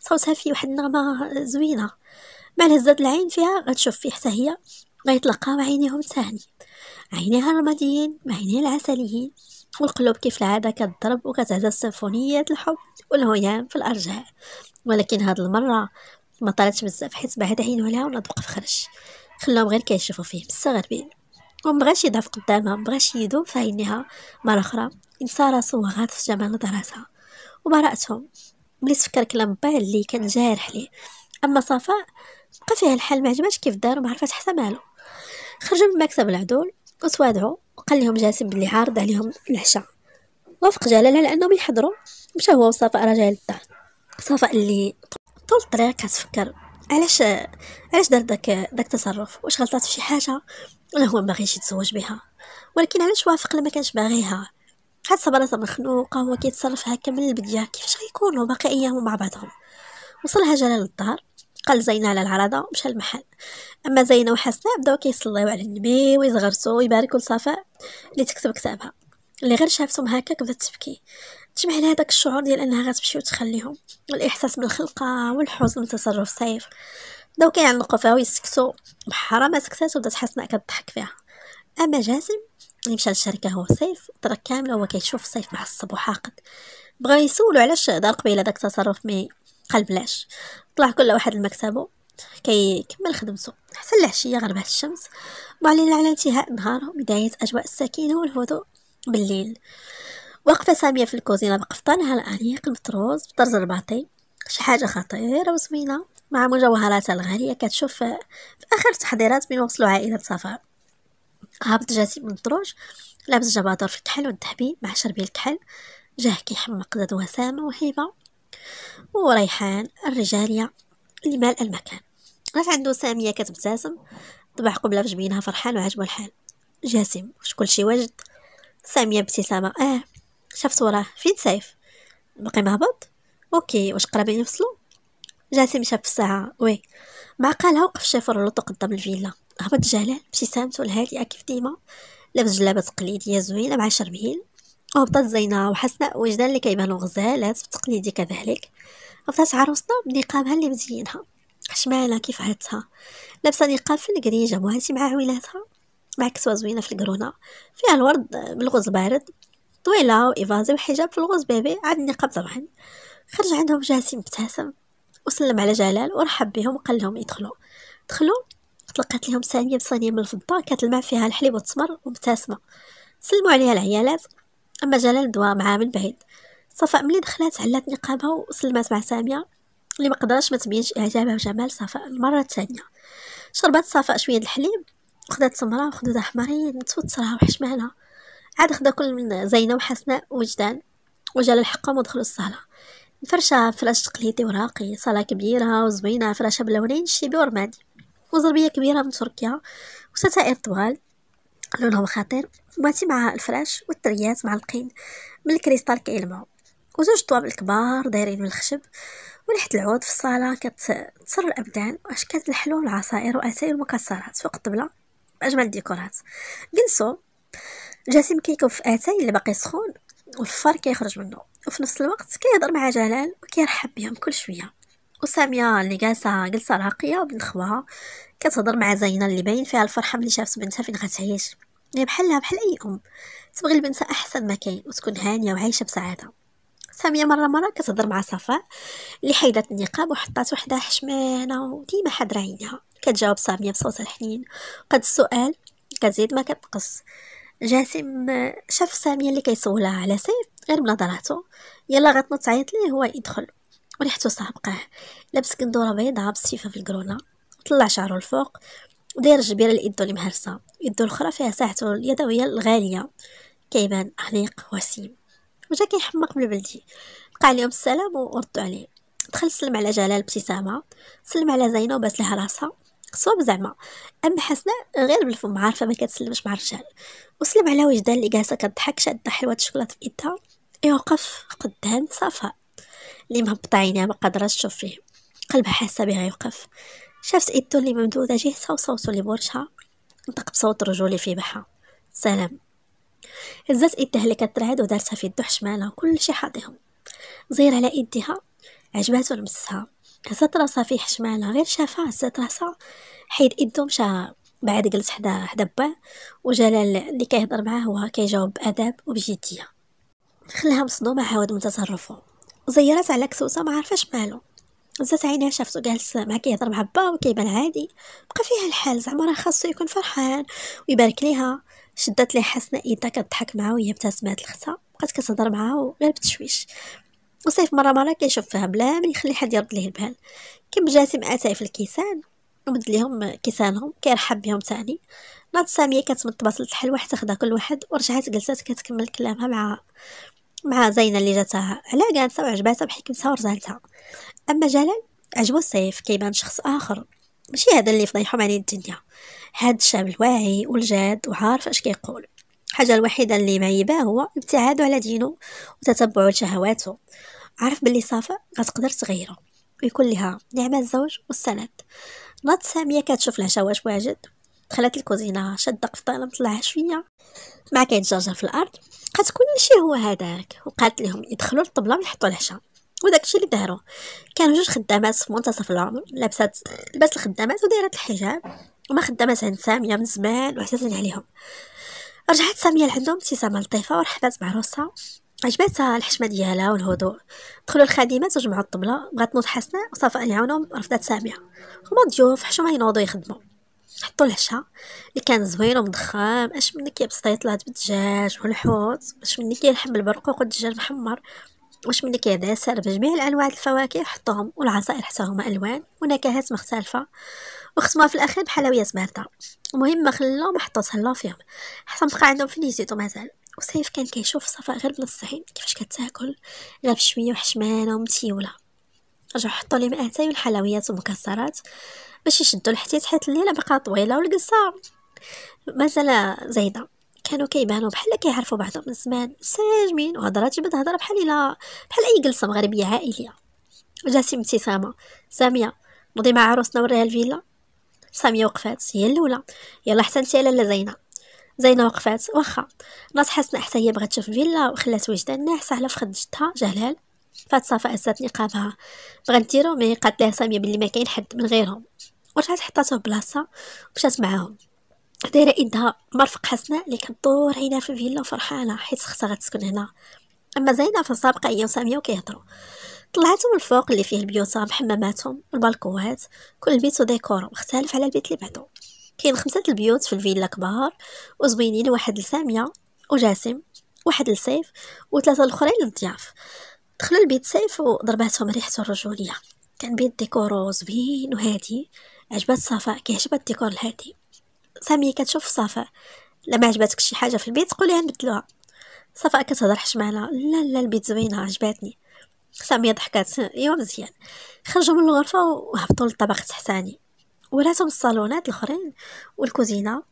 [SPEAKER 1] صوتها فيه واحد النغمة زوينة مع هزات العين فيها غتشوف فيه حتى هي غيتلقاو عينيهم تاني عينيها الرماديين مع عينيها العسليين والقلوب كيف العادة كتضرب وكتعزف سيمفونيات الحب والهيام في الأرجاء ولكن هاد المرة ما طالتش بزاف حيت بعد عينو ولا ونضبق في خرج خلاهم غير كيشوفو فيه مستغربين ومبغاش يضعف قدامها مبغاش يدوم في عينيها مرة أخرى إنسى راسو وغاد في جمال نظراتها وبراءتهم ملي تفكر كلام باه اللي كان جارح ليه أما صفاء بقى فيها الحال ما عجبهاش كيف دار وما عرفات حتى مالو خرجوا من مكتب العدول وتوادعوا وقال لهم جاسم بلي عارض عليهم العشاء وافق جلال على انهم يحضروا مشى هو وصفاء راجع للدار صفاء اللي طول الطريق كتفكر علاش علاش دار داك داك التصرف واش غلطات في شي حاجه ولا هو ما بغيش يتزوج بها ولكن علاش وافق لما كانش باغيها حد صبرات مخنوقة هو كيتصرف هكا من البداية كيفاش غيكونوا باقي أيام مع بعضهم وصلها جلال للدار قال زينة على العرضة ومشى المحل أما زينة وحسناء بداو كيصليو على النبي ويزغرسو ويباركوا لصفاء اللي تكتب كتابها اللي غير شافتهم هكاك بدات تبكي تجمع لها داك الشعور ديال انها غتمشي وتخليهم والاحساس بالخلقه والحزن من تصرف سيف بداو كيعلقوا فيها ويسكتوا بحرا ما سكتات وبدات حسناء كضحك فيها اما جاسم اللي مشى للشركه هو سيف ترك كامله هو كيشوف سيف معصب وحاقد بغا يسولو علاش دار قبيله داك التصرف مي قال بلاش طلع كل واحد لمكتبو كيكمل خدمتو حسن العشية غربت الشمس معلنة على انتهاء النهار وبداية أجواء السكينة والهدوء بالليل وقفة سامية في الكوزينة بقفطانها الأنيق المطروز بطرز الباطي شي حاجة خطيرة وزوينة مع مجوهراتها الغالية كتشوف في آخر التحضيرات من وصلوا عائلة صفاء هابط جاسم من الدروج لابس جبادور في الكحل والتحبيب مع شربي الكحل جاه كيحمق زاد وسامة وهيبة وريحان الرجالية لمال المكان راه عنده سامية كتبتسم طبع قبلة في جبينها فرحان وعجبو الحال جاسم واش كلشي واجد سامية بابتسامة اه شفت وراه فين سيف باقي مهبط اوكي واش قرابين يوصلوا جاسم شاف في الساعة وي مع قالها وقف شافر لوطو قدام الفيلا هبط جلال ابتسامته الهادئة كيف ديما لابس جلابة تقليدية زوينة مع شرميل هبطت زينة وحسناء وجدان اللي كيبانو غزالات والتقليدي كذلك هبطت عروسنا بنقابها اللي مزينها حشمالة كيف عادتها لابسة نقاب في القريجة وهانتي مع عويلاتها مع كسوة زوينة في القرونة فيها الورد بالغوز بارد طويلة وإيفازي وحجاب في الغوز بيبي عاد النقاب طبعا خرج عندهم جاسم مبتسم وسلم على جلال ورحب بهم وقال لهم يدخلوا دخلوا طلقت لهم ثانية بصانية من الفضة كتلمع فيها الحليب والتمر ومبتسمة سلموا عليها العيالات أما جلال دوا معاه من بعيد صفاء ملي دخلات علات نقابها وسلمات مع سامية اللي مقدرش ما تبينش إعجابها وجمال صفاء المرة الثانية شربات صفاء شوية الحليب وخدات سمرة وخدودها حمرين متوترها وحشمانها عاد خدا كل من زينة وحسناء وجدان وجلال حقهم ودخلوا الصالة الفرشة فراش تقليدي وراقي صالة كبيرة وزوينة فراشة بلونين شيبي ورمادي وزربية كبيرة من تركيا وستائر طوال لونهم خطير بغيتي مع الفراش والتريات معلقين من الكريستال كيلمعوا وزوج طوابل كبار دايرين من الخشب وريحة العود في الصالة كتسر الأبدان وأشكال الحلو والعصائر وأتاي المكسرات فوق الطبلة بأجمل ديكورات جلسوا جاسم كيكب في أتاي اللي باقي سخون والفار كيخرج منه وفي نفس الوقت كيهضر مع جلال وكيرحب بهم كل شويه وساميه اللي جالسه جلسه راقيه وبنخواها كتهضر مع زينه اللي باين فيها الفرحه ملي شافت بنتها فين غتعيش هي إيه، بحالها بحال اي ام تبغي لبنتها احسن ما كاين وتكون هانيه وعايشه بسعاده ساميه مره مره كتهضر مع صفاء اللي حيدات النقاب وحطات وحده حشمانه وديما حاضره عينها كتجاوب ساميه بصوت الحنين قد السؤال كتزيد ما كتقص جاسم شاف ساميه اللي كيسولها على سيف غير بنظراته يلا غتنط تعيط ليه هو يدخل وريحته صابقه لابس كندوره بيضاء بالصفه في الكرونه طلع شعره الفوق داير الجبيره اليد اللي مهرسه يدو الاخرى فيها ساعته اليدويه الغاليه كيبان انيق وسيم وجا كيحمق من البلدي بقى عليهم السلام وردوا عليه دخل سلم على جلال ابتسامه سلم على زينه وباس لها راسها صوب زعما اما حسناء غير بالفم عارفه ما كتسلمش مع الرجال وسلم على وجدان اللي جالسه كضحك شاده حلوه الشوكولاته في يدها يوقف قدام صفاء اللي مهبط عينيها ما قادره تشوف فيه قلبها حاسه بها يوقف شافت يدو اللي ممدودة جهتها وصوتو اللي بورشها نطق بصوت رجولي في بحها سلام هزات ايدها اللي كترعد ودارتها في يدو حشمالها كلشي حاضيهم زير على يديها عجباتو لمسها هزات راسها في حشمالها غير شافها هزات راسها حيد ايدو مشى بعد جلس حدا حدا با وجلال اللي كيهضر معاه هو كيجاوب باداب وبجديه خلاها مصدومه عاود من تصرفه زيرات على كسوسه ما عارفاش مالو زات عينيها شافتو جالس مع كيهضر مع با وكيبان عادي بقى فيها الحال زعما راه خاصو يكون فرحان ويبارك ليها شدات ليه حسناء ايدا كضحك معاه وهي ابتسمات لختها بقات كتهضر معاه غير بتشويش وصيف مره مره كيشوف فيها بلا ما يخلي حد يرد ليه البال كي جاسم اتاي في الكيسان ومد ليهم كيسانهم كيرحب بهم ثاني ناض ساميه كتمد بصله الحلوى حتى خدا كل واحد ورجعات جلسات كتكمل كلامها مع مع زينه اللي جاتها على كانسه وعجباتها بحكمتها ورزالتها أما جلال عجبو الصيف كيبان شخص آخر ماشي هذا اللي فضيحهم عليه الدنيا هاد الشاب الواعي والجاد وعارف اش كيقول الحاجه الوحيده اللي معيباه هو ابتعادو على دينه وتتبعه لشهواتو عارف باللي صافا غتقدر تغيره ويكون لها نعمه الزوج والسند ناض ساميه كتشوف العشا واش واجد دخلت الكوزينه شاده قفطانه مطلعها شويه مع كيتجرجر في الارض قالت كلشي هو هذاك وقالت لهم يدخلوا للطبله ويحطوا العشاء وداكشي اللي دارو كانوا جوج خدامات في منتصف العمر لابسات لبس الخدامات ودايرات الحجاب وما خدامات عند ساميه من زمان وحسسني عليهم رجعت ساميه لعندهم ابتسامه لطيفه ورحبات بعروسها عجبتها عجباتها الحشمه ديالها والهدوء دخلوا الخادمات وجمعوا الطبله بغات تنوض حسناء وصفاء يعاونهم رفضت ساميه هما ضيوف حشومه ينوضوا يخدموا حطوا العشاء اللي كان زوين ومضخم اش منك يا بسطيطلات بالدجاج والحوت اش منك يا لحم البرقوق والدجاج محمر واش ملي كيعسر بجميع جميع الانواع الفواكه حطهم والعصائر حتى هما الوان ونكهات مختلفه وختموها في الاخير بحلويات بارده المهم ما ما حطوش لا فيهم حتى بقى عندهم في نيزيتو مازال وسيف كان كيشوف صفاء غير من الصحين كيفاش كتاكل غير بشويه وحشمانه ومتيوله رجعوا حطوا لي مئتين الحلويات والمكسرات باش يشدوا الحتيت حيت الليله بقى طويله والقصه مازال زايده كانوا كيبانوا بحال كيعرفوا بعضهم من زمان ساجمين وهضرات جبد هضره بحال الا بحال اي جلسه مغربيه عائليه جاسم ابتسامه ساميه نوضي مع عروسنا وريها الفيلا ساميه وقفات هي الاولى يلا حتى انت لاله زينه زينه وقفات واخا ناس حسنا حتى هي بغات تشوف الفيلا وخلات وجدان ناعسه على فخد جدها جهلال فات صفاء اسات نقابها بغات نديرو مي قالت لها ساميه بلي ما كاين حد من غيرهم ورجعت في بلاصه ومشات معاهم دايره عندها مرفق حسناء اللي كدور هنا في الفيلا فرحانه حيت خصها غتسكن هنا اما زينه فسابقه هي وساميه وكيهضروا طلعت من الفوق اللي فيه البيوتهم حماماتهم البالكوات كل بيت وديكور مختلف على البيت اللي بعدو كاين خمسه البيوت في الفيلا كبار وزوينين واحد لساميه وجاسم واحد لسيف وثلاثه الاخرين للضياف دخلوا البيت سيف وضرباتهم ريحته الرجوليه كان بيت ديكورو زوين وهادي عجبات صفاء كيعجبها الديكور الهادي ساميه كتشوف صفاء ما عجبتك شي حاجه في البيت قوليها نبدلوها صفاء كتهضر حشمانه لا لا البيت زوينه عجباتني ساميه ضحكات ايوا مزيان خرجوا من الغرفه وهبطوا للطبق تحتاني وراتهم الصالونات الاخرين والكوزينه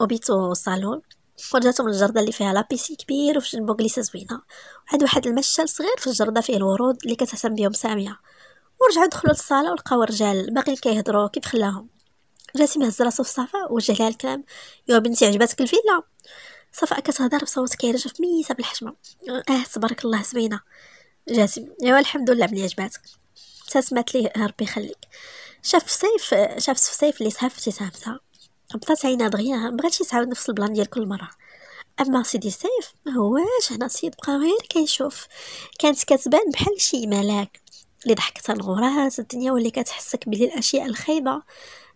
[SPEAKER 1] وبيتو الصالون فرجاتهم الجرده اللي فيها لابيسي كبير وفي جنبو كليسه زوينه عاد واحد المشال صغير في الجرده فيه الورود اللي كتهتم بهم ساميه ورجعوا دخلوا للصاله ولقاو الرجال باقيين كيهضروا كيف خلاهم جاسم هز راسو في صفاء وجه لها الكلام يا بنتي عجبتك الفيلا صفاء كتهضر بصوت كيرجف ميته بالحشمه اه تبارك الله زوينه جاسم ايوا الحمد لله بلي عجباتك تسمات ليه ربي يخليك شاف سيف شاف سيف اللي سهف سهفتها بطات عينها دغيا مبغاتش تعاود نفس البلان ديال كل مره اما سيدي سيف هواش هنا سيد بقى غير كيشوف كانت كتبان بحال شي ملاك اللي ضحكتها الغراس الدنيا واللي كتحسك بلي الاشياء الخايبه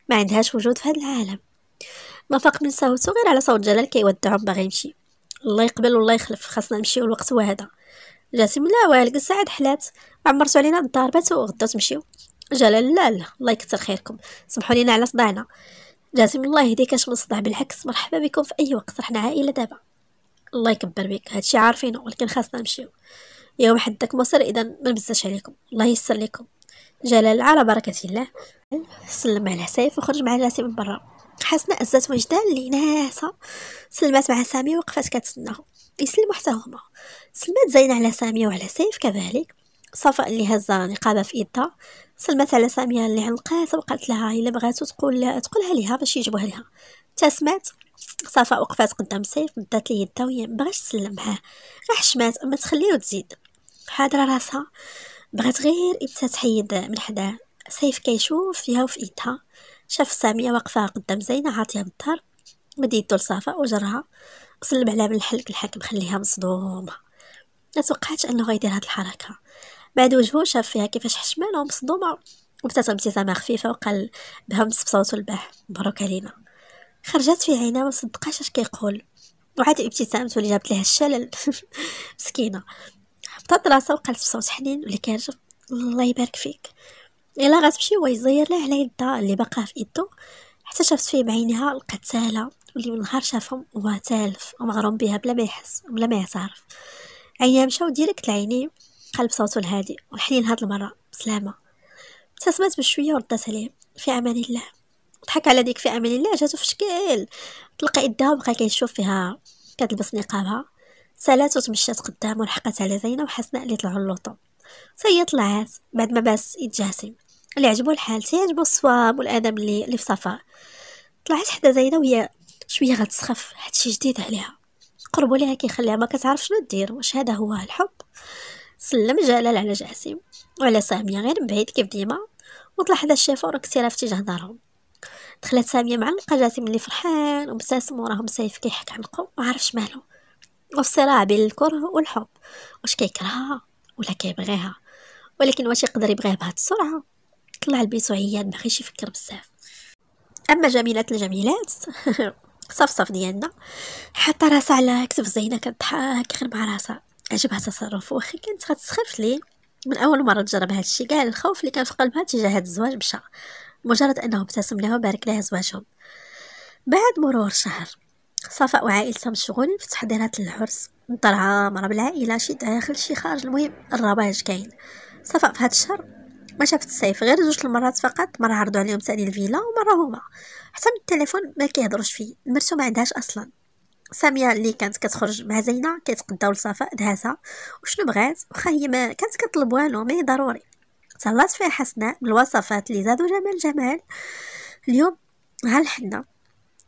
[SPEAKER 1] ما عندهاش وجود في هذا العالم ما فاق من صوته غير على صوت جلال كيودعهم باغي يمشي الله يقبل والله يخلف خاصنا نمشيو الوقت هو هذا جاسم لا والك الساعه حلات عمرتو علينا باتو وغدا تمشيو جلال لا لا الله يكثر خيركم سمحوا لينا على صداعنا جاسم الله يهديك اش من بالعكس مرحبا بكم في اي وقت رحنا عائله دابا الله يكبر بك هادشي عارفينه ولكن خاصنا نمشيو يوم حدك مصر اذا ما عليكم الله يسر لكم جلال على بركة الله سلم على سيف وخرج مع الراسي من برا حسنا أزات وجدان اللي ناسا سلمات مع سامية وقفات كتسناهم يسلموا حتى هما سلمات زينة على سامية وعلى سيف كذلك صفاء اللي هزا نقابة في إيدها سلمات على سامية اللي علقات وقالت لها إلا بغاتو تقول لها تقولها ليها باش يجيبوها لها تسمات صفاء وقفات قدام سيف مدات لي يدها وهي مبغاش تسلم معاه راح شمات اما تخليه وتزيد حاضره راسها بغات غير إبتها تحيد من حداه سيف كيشوف فيها وفي إيدها شاف سامية واقفة قدام زينة عاطيها بالدار مد يدو لصافا وجرها وسلم عليها من الحلق الحاكم خليها مصدومة متوقعتش انه غيدير هاد الحركة بعد وجهو شاف فيها كيفاش حشمانة ومصدومة وابتسم ابتسامة خفيفة وقال بهمس بصوته الباح مبروك علينا خرجت في عينها ما صدقاش اش كيقول وعاد ابتسامته اللي جابت لها الشلل مسكينة طات راسها وقالت بصوت حنين ولي كيعجب الله يبارك فيك الا غتمشي هو يزير لها على يدها اللي باقاها في يدو حتى شافت فيه بعينها لقات ساهله واللي من نهار شافهم هو تالف ومغروم بها بلا ما يحس بلا ما يعترف عينيها مشاو ديريكت لعينيه قال بصوته الهادئ وحنين هاد المره بسلامه ابتسمت بشويه وردات عليه في امان الله ضحك على ديك في امان الله جاتو في شكل تلقى يدها وبقى كيشوف فيها كتلبس نقابها سالات وتمشات قدام ولحقات على زينة وحسناء اللي طلعوا اللوطو فهي طلعت بعد ما باس يتجاسم اللي عجبو الحال تيعجبو الصواب والادب اللي, اللي في صفاء طلعت حدا زينة وهي شويه غتسخف حتى شي جديد عليها قربوا ليها كيخليها ما كتعرف شنو دير واش هذا هو الحب سلم جلال على جاسم وعلى سامية غير من بعيد كيف ديما وطلع حدا الشيفور كثير في تجاه دارهم دخلت سامية معلقة جاسم اللي فرحان ومبتسم وراهم سيف كيحك عنقو ما عرفش مالو والصراع بين الكره والحب واش كيكرهها ولا كيبغيها ولكن واش يقدر يبغيها بهاد السرعه طلع البيت وعيان ما بغيش يفكر بزاف اما جميلات الجميلات صف صف ديالنا حتى راسها على كتف زينه كتضحك غير مع راسها عجبها تصرف واخا كانت غتسخف ليه من اول مره تجرب هذا الشيء كاع الخوف اللي كان في قلبها تجاه هذا الزواج مشى مجرد انه ابتسم لها وبارك لها زواجهم بعد مرور شهر صفاء وعائلتها مشغولين في تحضيرات العرس درهم مرة بالعائلة شي داخل شي خارج المهم الرباج كاين صفاء في هاد الشهر ما شافت الصيف غير جوج المرات فقط مره عرضوا عليهم ثاني الفيلا ومره هما حتى من التليفون ما كيهضروش فيه مرتو ما عندهاش اصلا ساميه اللي كانت كتخرج مع زينه كيتقداو لصفاء دهاسها وشنو بغات واخا هي ما كانت كطلب والو مي ضروري تهلات فيها حسناء بالوصفات اللي زادوا جمال جمال اليوم ها الحنه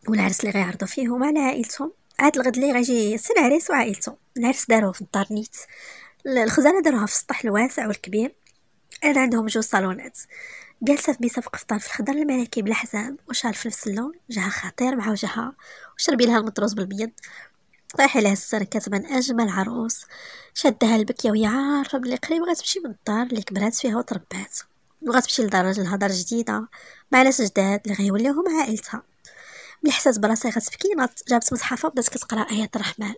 [SPEAKER 1] والعرس اللي غيعرضوا فيه هما على عائلتهم هاد الغد اللي غيجي سي العريس وعائلته العرس داروه في الدار نيت الخزانه داروها في السطح الواسع والكبير انا عندهم جوج صالونات جالسه في بيسه قفطان في الخضر الملكي بلا حزام وشال نفس اللون جهه خطير مع وجهها وشربي لها المطروز بالبيض طايح لها السر كتبان اجمل عروس شدها البكيه وهي عارفه بلي قريب غتمشي من الدار اللي كبرات فيها وتربات وغتمشي لدار راجلها دار جديده مع ناس جداد اللي غيوليوهم عائلتها ملي حسات براسها غتبكي جابت مصحفها بدات كتقرا ايات الرحمن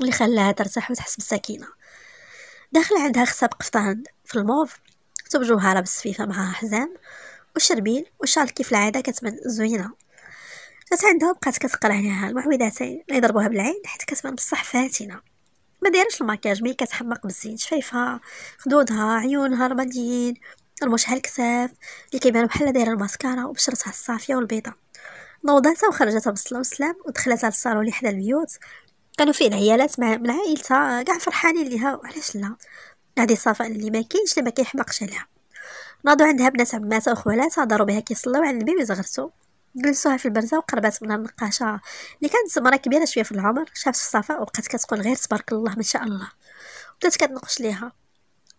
[SPEAKER 1] اللي خلاها ترتاح وتحس بالسكينه داخل عندها خساب قفطان في الموف كتب جوهره بالسفيفه معها حزام وشربيل وشال كيف العاده كتبان زوينه جات عندها بقات كتقرا عليها المعوذتين اللي ضربوها بالعين حيت كتبان بصح فاتنه ما دايرش الماكياج مي كتحمق بالزين شفايفها خدودها عيونها رماديين رموشها الكساف اللي كيبانو بحال دايره الماسكارا وبشرتها الصافيه والبيضه نوضاتها وخرجتها بالصلاة والسلام ودخلتها للصالون اللي حدا البيوت كانوا فيه العيالات مع من عائلتها كاع فرحانين ليها وعلاش لا هذه صفاء اللي ما كاينش اللي ما كيحماقش عليها ناضوا عندها بنات عماتها وخوالاتها داروا بها كيصلاو على النبي وزغرتو جلسوها في البرزه وقربات منها النقاشه اللي كانت مرا كبيره شويه في العمر شافت صفاء وبقات كتقول غير تبارك الله ما شاء الله بدات كتنقش ليها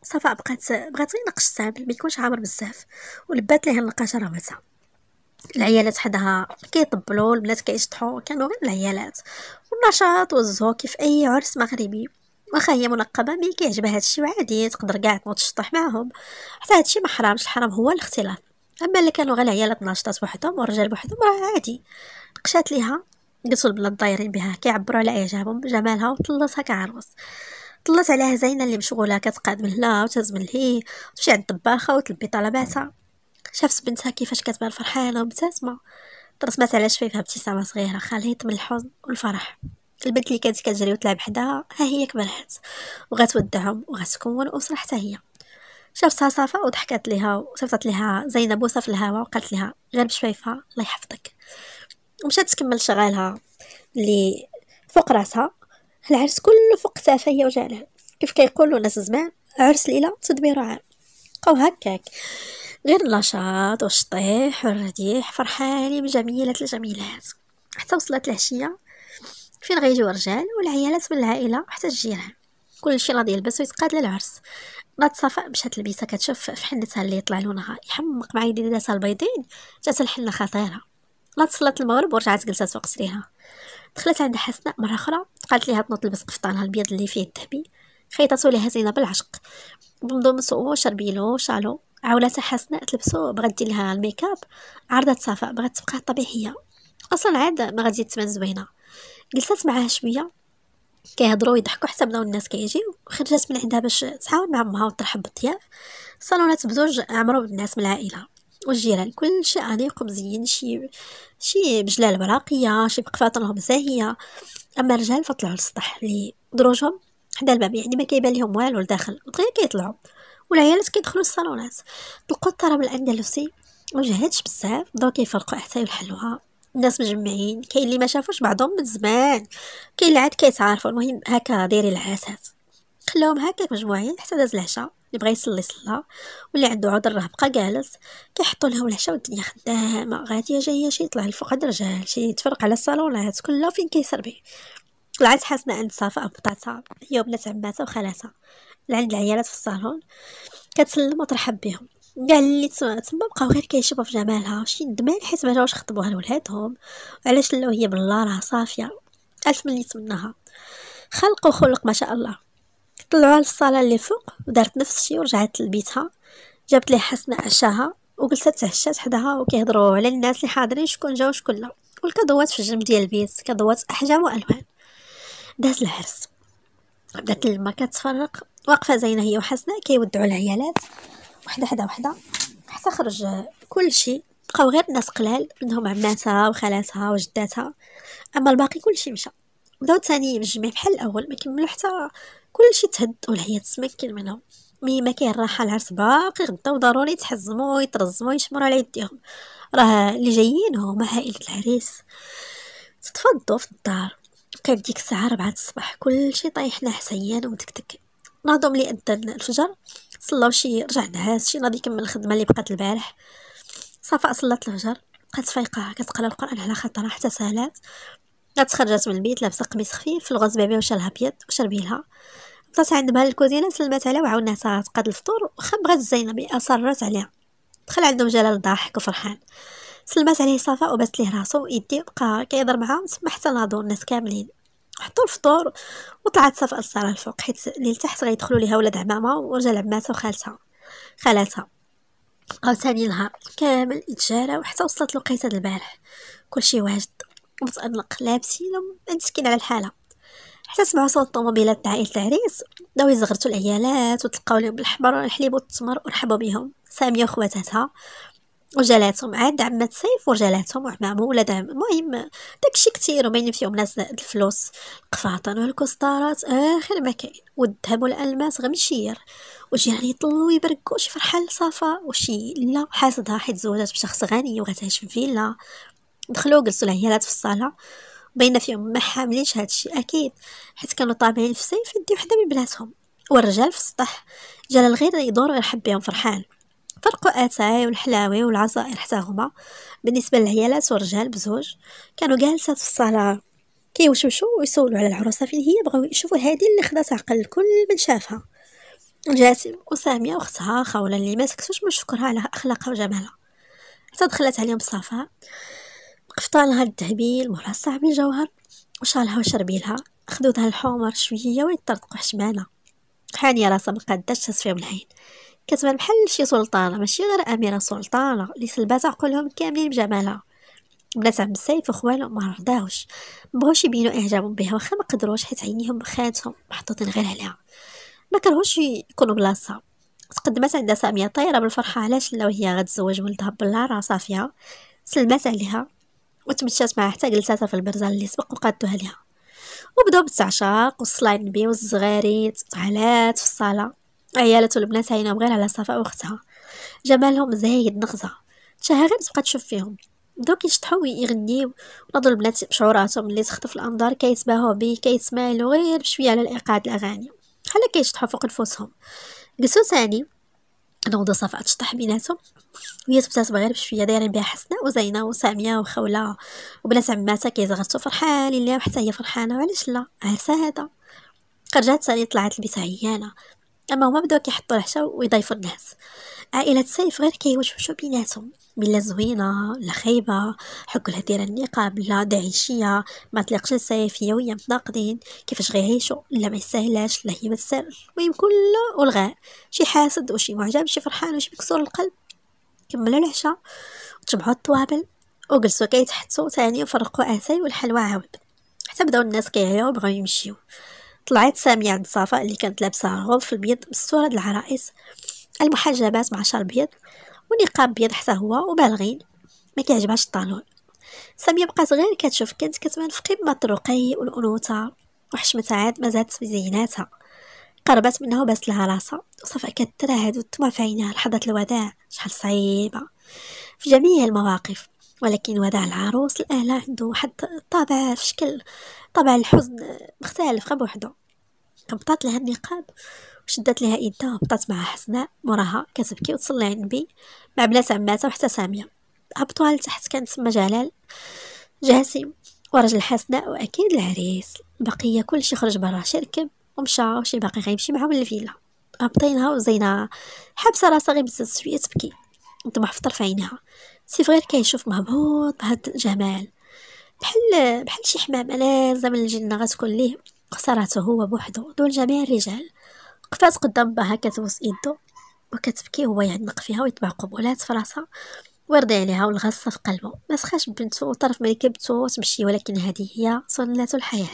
[SPEAKER 1] صفاء بقات بغات غير نقش سامبل ما يكونش عامر بزاف ولبات ليها النقاشه رمتها العيالات حدها كيطبلوا البنات كيشطحوا كانوا غير العيالات والنشاط والزهو كيف اي عرس مغربي واخا هي منقبه مي كيعجبها هادشي وعادي تقدر كاع تنوض تشطح معاهم حتى هادشي ما حرامش الحرام هو الاختلاط اما اللي كانوا غير العيالات ناشطات بوحدهم والرجال بوحدهم راه عادي قشات ليها قلتو البنات دايرين بها كيعبروا على اعجابهم بجمالها وطلتها كعروس طلت عليها زينه اللي مشغوله كتقاد من هنا وتهز من هي تمشي عند الطباخه وتلبي طلباتها شافت بنتها كيفاش كتبان فرحانه ومبتسمه ترسمات على شفايفها ابتسامه صغيره خليط من الحزن والفرح البنت اللي كانت كتجري وتلعب حداها ها هي كبرات وغتودعهم وغتكون اسره حتى هي شافتها صفا وضحكات ليها وصيفطت ليها زينب بوسه في الهواء وقالت لها غير بشفايفها الله يحفظك ومشات تكمل شغالها اللي فوق راسها العرس كله فوق تافه هي وجعلها كيف كيقولوا ناس الناس زمان عرس ليله تدبير عام بقاو هكاك غير النشاط والشطيح والرديح فرحاني بجميلة الجميلات حتى وصلت العشية فين غيجيو الرجال والعيالات من العائلة حتى الجيران كلشي غادي يلبس ويتقاد للعرس نات صفاء مشات لبيسة كتشوف في حنتها اللي يطلع لونها يحمق مع يدي البيضين جات الحنة خطيرة نات صلات المغرب ورجعت جلسات فوق سريرها دخلت عند حسناء مرة أخرى قالت ليها تنوض تلبس قفطانها البيض اللي فيه الذهبي خيطاتو ليها زينة بالعشق بمضمسو شربيلو شالو عاولاتها حسناء تلبسو بغات دير لها الميكاب عرضت صفاء بغات تبقى طبيعيه اصلا عاد ما غادي تبان زوينه جلست معاها شويه كيهضروا ويضحكوا حتى بداو الناس كيجيو خرجت من عندها باش تعاون مع امها وترحب بالضياف صالونات بزوج عمرو بالناس من العائله والجيران كلشي انيق ومزين شي شي بجلال براقيه شي بقفاط لهم زاهيه اما الرجال فطلعوا للسطح لدروجهم دروجهم حدا الباب يعني ما كيبان لهم والو لداخل ودغيا كيطلعوا والعيالات كيدخلوا الصالونات تلقوا الطرب الاندلسي مجهدش بزاف دونك كيفرقوا حتى يحلوها الناس مجمعين كاين اللي ما شافوش بعضهم من زمان كاين اللي عاد كيتعارفوا المهم هكا دايرين العاسات خلاهم هكا مجموعين حتى داز العشاء اللي بغى يصلي صلى واللي عنده عذر راه بقى جالس كيحطوا لهم العشاء والدنيا خدامه غاديه جايه شي يطلع الفوق هاد الرجال شي يتفرق على الصالونات كلها فين كيسربي طلعت حاسنا عند صفاء بطاطا هي وبنات عماتها وخالاتها لعند العيالات في الصالون كتسلم وترحب بهم كاع اللي تما بقاو غير كيشوفوا في جمالها شي دمان حيت ما جاوش خطبوها لولادهم وعلاش لو هي بالله راه صافيه الف ملي تمناها خلق وخلق ما شاء الله طلعوها للصاله اللي فوق ودارت نفس الشيء ورجعت لبيتها جابت لي حسنة عشاها وجلست تهشات حداها وكيهضروا على الناس اللي حاضرين شكون جا وشكون لا والكادوات في الجنب ديال البيت كادوات احجام والوان داز العرس بدات الماء كتفرق واقفه زينه هي وحسناء كيودعوا العيالات وحده حدا وحده حتى خرج كل شيء بقاو غير ناس قلال منهم عماتها وخالاتها وجداتها اما الباقي كل شيء مشى بداو تاني الجمع بحال الاول ما كملوا حتى كل شيء تهد والحياه تمكن منهم مي ما كاين راحه العرس باقي غدا وضروري تحزموا ويترزموا يشمروا على يديهم راه اللي جايين هما عائله العريس تتفضوا في الدار كان ديك الساعه 4 الصباح كل شيء طايح نحسيان ومتكتك نهضوا ملي أذن الفجر صلى شي رجع نعاس شي ناضي يكمل الخدمة اللي بقات البارح صفاء صلات الفجر بقات فايقة كتقرا القرآن على خاطرها حتى سهلات لا تخرجت من البيت لابسة قميص خفيف الغوز بيبي وشالها أبيض وشربيلها بقات عند بها الكوزينة سلمات عليها وعاوناتها تقاد الفطور وخا بغات زينب أصرت عليها دخل عندهم جلال ضاحك وفرحان سلمات عليه صفاء وبات ليه راسو يدي بقى كيهضر معاهم تما حتى ناضو الناس كاملين حطوا الفطور وطلعت صفاء الصاله الفوق حيت للتحت غيدخلوا ليها ولاد عمامه ورجال عماتها وخالتها خالاتها بقاو ثاني نهار كامل اتجارة وحتى وصلت لقيت هاد البارح كلشي واجد متأنق لابسين ومسكين على الحاله حتى سمعوا صوت الطوموبيلات تاع عائله العريس داو يزغرتوا العيالات وتلقاو لهم بالحمر والحليب والتمر ورحبوا بهم ساميه وخواتاتها وجلاتهم عاد عمات سيف وجلاتهم وعمامو ولادهم المهم داكشي كثير وباين فيهم ناس الفلوس القفاطن والكسطارات اخر ما كاين والذهب والالماس غمشير يعني يطلوا يبرقوا شي فرحان لصفا وشي لا حاسدها حيت زوجات بشخص غني وغتعيش في فيلا دخلوا جلسوا العيالات في الصاله باينه فيهم ما حاملينش هادشي اكيد حيت كانوا طامعين في سيف يدي وحده من بناتهم والرجال في السطح جلال غير يدور ويرحب بهم فرحان طرقوا اتاي والحلاوي والعصائر حتى هما بالنسبه للعيالات والرجال بزوج كانوا جالسات في الصاله كيوشوشو ويسولوا على العروسه فين هي بغاو يشوفوا هذه اللي خدات عقل كل من شافها جاسم وساميه واختها خوله اللي ما سكتوش من شكرها على اخلاقها وجمالها حتى دخلت عليهم صفاء قفطانها الذهبي المرصع بالجوهر وشالها وشربيلها خدودها الحمر شويه ويطرطقوا حشمانه حانيه راسها ما قداش تصفيهم العين كتبان بحال شي سلطانه ماشي غير اميره سلطانه اللي سلبات عقولهم كاملين بجمالها بنات عم السيف وخوالو ما رضاوش مبغوش يبينو اعجابهم بها واخا ما قدروش حيت عينيهم خانتهم محطوطين غير عليها ما كرهوش يكونوا بلاصتها تقدمات عندها ساميه طايره بالفرحه علاش لا وهي غتزوج ولدها بلا راه صافيه سلمات عليها وتمشات معها حتى جلساتها في البرزال اللي سبق وقادوها ليها وبداو بالتعشاق والصلاة النبي والزغاريت والطعلات في الصاله عيالة البنات عينا غير على صفاء وختها جمالهم زايد نغزة غير تبقى تشوف فيهم دوك كيشطحو ويغنيو ونظر البنات بشعوراتهم اللي تخطف الانظار كيتباهو بيه كيتسمايلو غير بشويه على الايقاع الاغاني بحال كيشطحو فوق نفوسهم قسو ثاني نوضة صفاء تشطح بيناتهم وهي تبتسم غير بشويه دايرين بها حسناء وزينه وساميه وخوله وبنات عماتها كيزغرتو فرحانين ليها وحتى هي فرحانه وعلاش لا عرسها هذا رجعت ثاني طلعت البيت عيانه أما هما بداو كيحطو العشا ويضيفو الناس عائلة سيف غير كيوشوشو بيناتهم بلا زوينة لا خايبة حك دايرة النقاب لا داعشية ما تليقش سيف هي وهي متناقضين كيفاش غيعيشو لا ما يستاهلاش لا هي ما المهم كله والغاء شي حاسد وشي معجب شي فرحان وشي مكسور القلب كملوا العشاء وتبعوا الطوابل وجلسوا كيتحتو تاني وفرقوا اتاي والحلوى عاود حتى بداو الناس كيعيو بغاو يمشيو طلعت سامية عند صفاء اللي كانت لابسة غولف البيض مستور هاد العرائس المحجبات مع شعر بيض ونقاب بيض حتى هو وبالغين ما كيعجبهاش الطالون سامية بقات غير كتشوف كانت كتبان في قمة الرقي والأنوثة وحشمتها عاد ما زادت في زيناتها قربت منها وباس لها راسها وصفاء كترهد وتما في عينها لحظة الوداع شحال صعيبة في جميع المواقف ولكن وضع العروس الآلة عنده واحد طابع في شكل طابع الحزن مختلف غير بوحدو هبطات لها النقاب وشدت لها يدها وهبطات معها حسناء موراها كتبكي وتصلي على النبي مع بنات عماتها وحتى ساميه هبطوها لتحت كان تسمى جلال جاسم ورجل حسناء واكيد العريس البقيه كلشي خرج برا شركب ومشى وشي باقي غيمشي معاهم للفيلا هبطينها وزينه حابسه راسها غير بزاف شويه تبكي طمع فطر في عينها سي فغير كيشوف مهبوط هاد الجمال بحال بحال شي حمام ألازة من الجنة غتكون ليه قصرته هو بوحدو دون جميع الرجال قفات قدام باها كتبوس يدو وكتبكي هو يعنق فيها ويطبع قبولات في راسها ويرضي عليها والغصه في قلبه ما سخاش بنته وطرف مركبته تمشي ولكن هذه هي سنه الحياه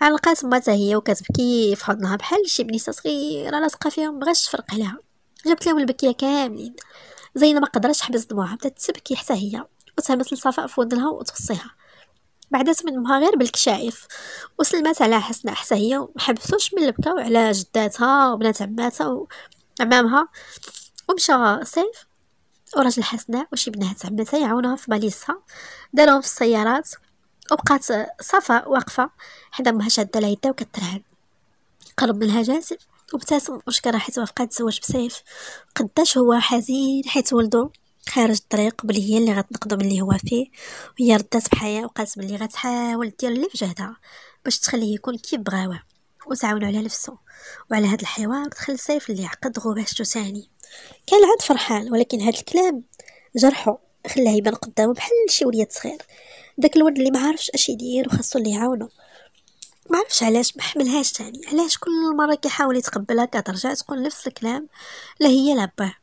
[SPEAKER 1] علقات ما هي وكتبكي في حضنها بحال شي بنيته صغيره لاصقه فيهم مبغاش تفرق عليها جابت لهم البكيه كاملين زينه ما قدرتش تحبس دموعها بدات تبكي حتى هي وتهمس لصفاء في ودنها وتوصيها بعدت من مها غير بالكشائف وسلمات على حسناء حتى هي ومحبسوش من البكا وعلى جداتها وبنات عماتها وعمامها ومشى سيف وراجل حسناء وشي بنات عماتها يعاونوها في باليسها دارهم في السيارات وبقات صفاء واقفه حدا مها شاده لها يدها وكترهن قرب منها جاسم وابتسم وشكرها حيت وافقات تزوج بسيف قداش هو حزين حيت ولدو خارج الطريق بلي هي اللي غتنقضوا من اللي هو فيه وهي ردات بحياة وقالت بلي غتحاول دير اللي في جهدها باش تخليه يكون كي بغاوه وتعاونو على نفسه وعلى هاد الحوار دخل سيف اللي عقد غباشته تاني كان عاد فرحان ولكن هاد الكلام جرحه خلاه يبان قدامه بحال شي وليد صغير داك الولد اللي ما عارفش اش يدير وخاصو اللي يعاونه ما عرفش علاش ما حملهاش تاني علاش كل مره كيحاول يتقبلها كترجع تقول نفس الكلام لا هي لا باه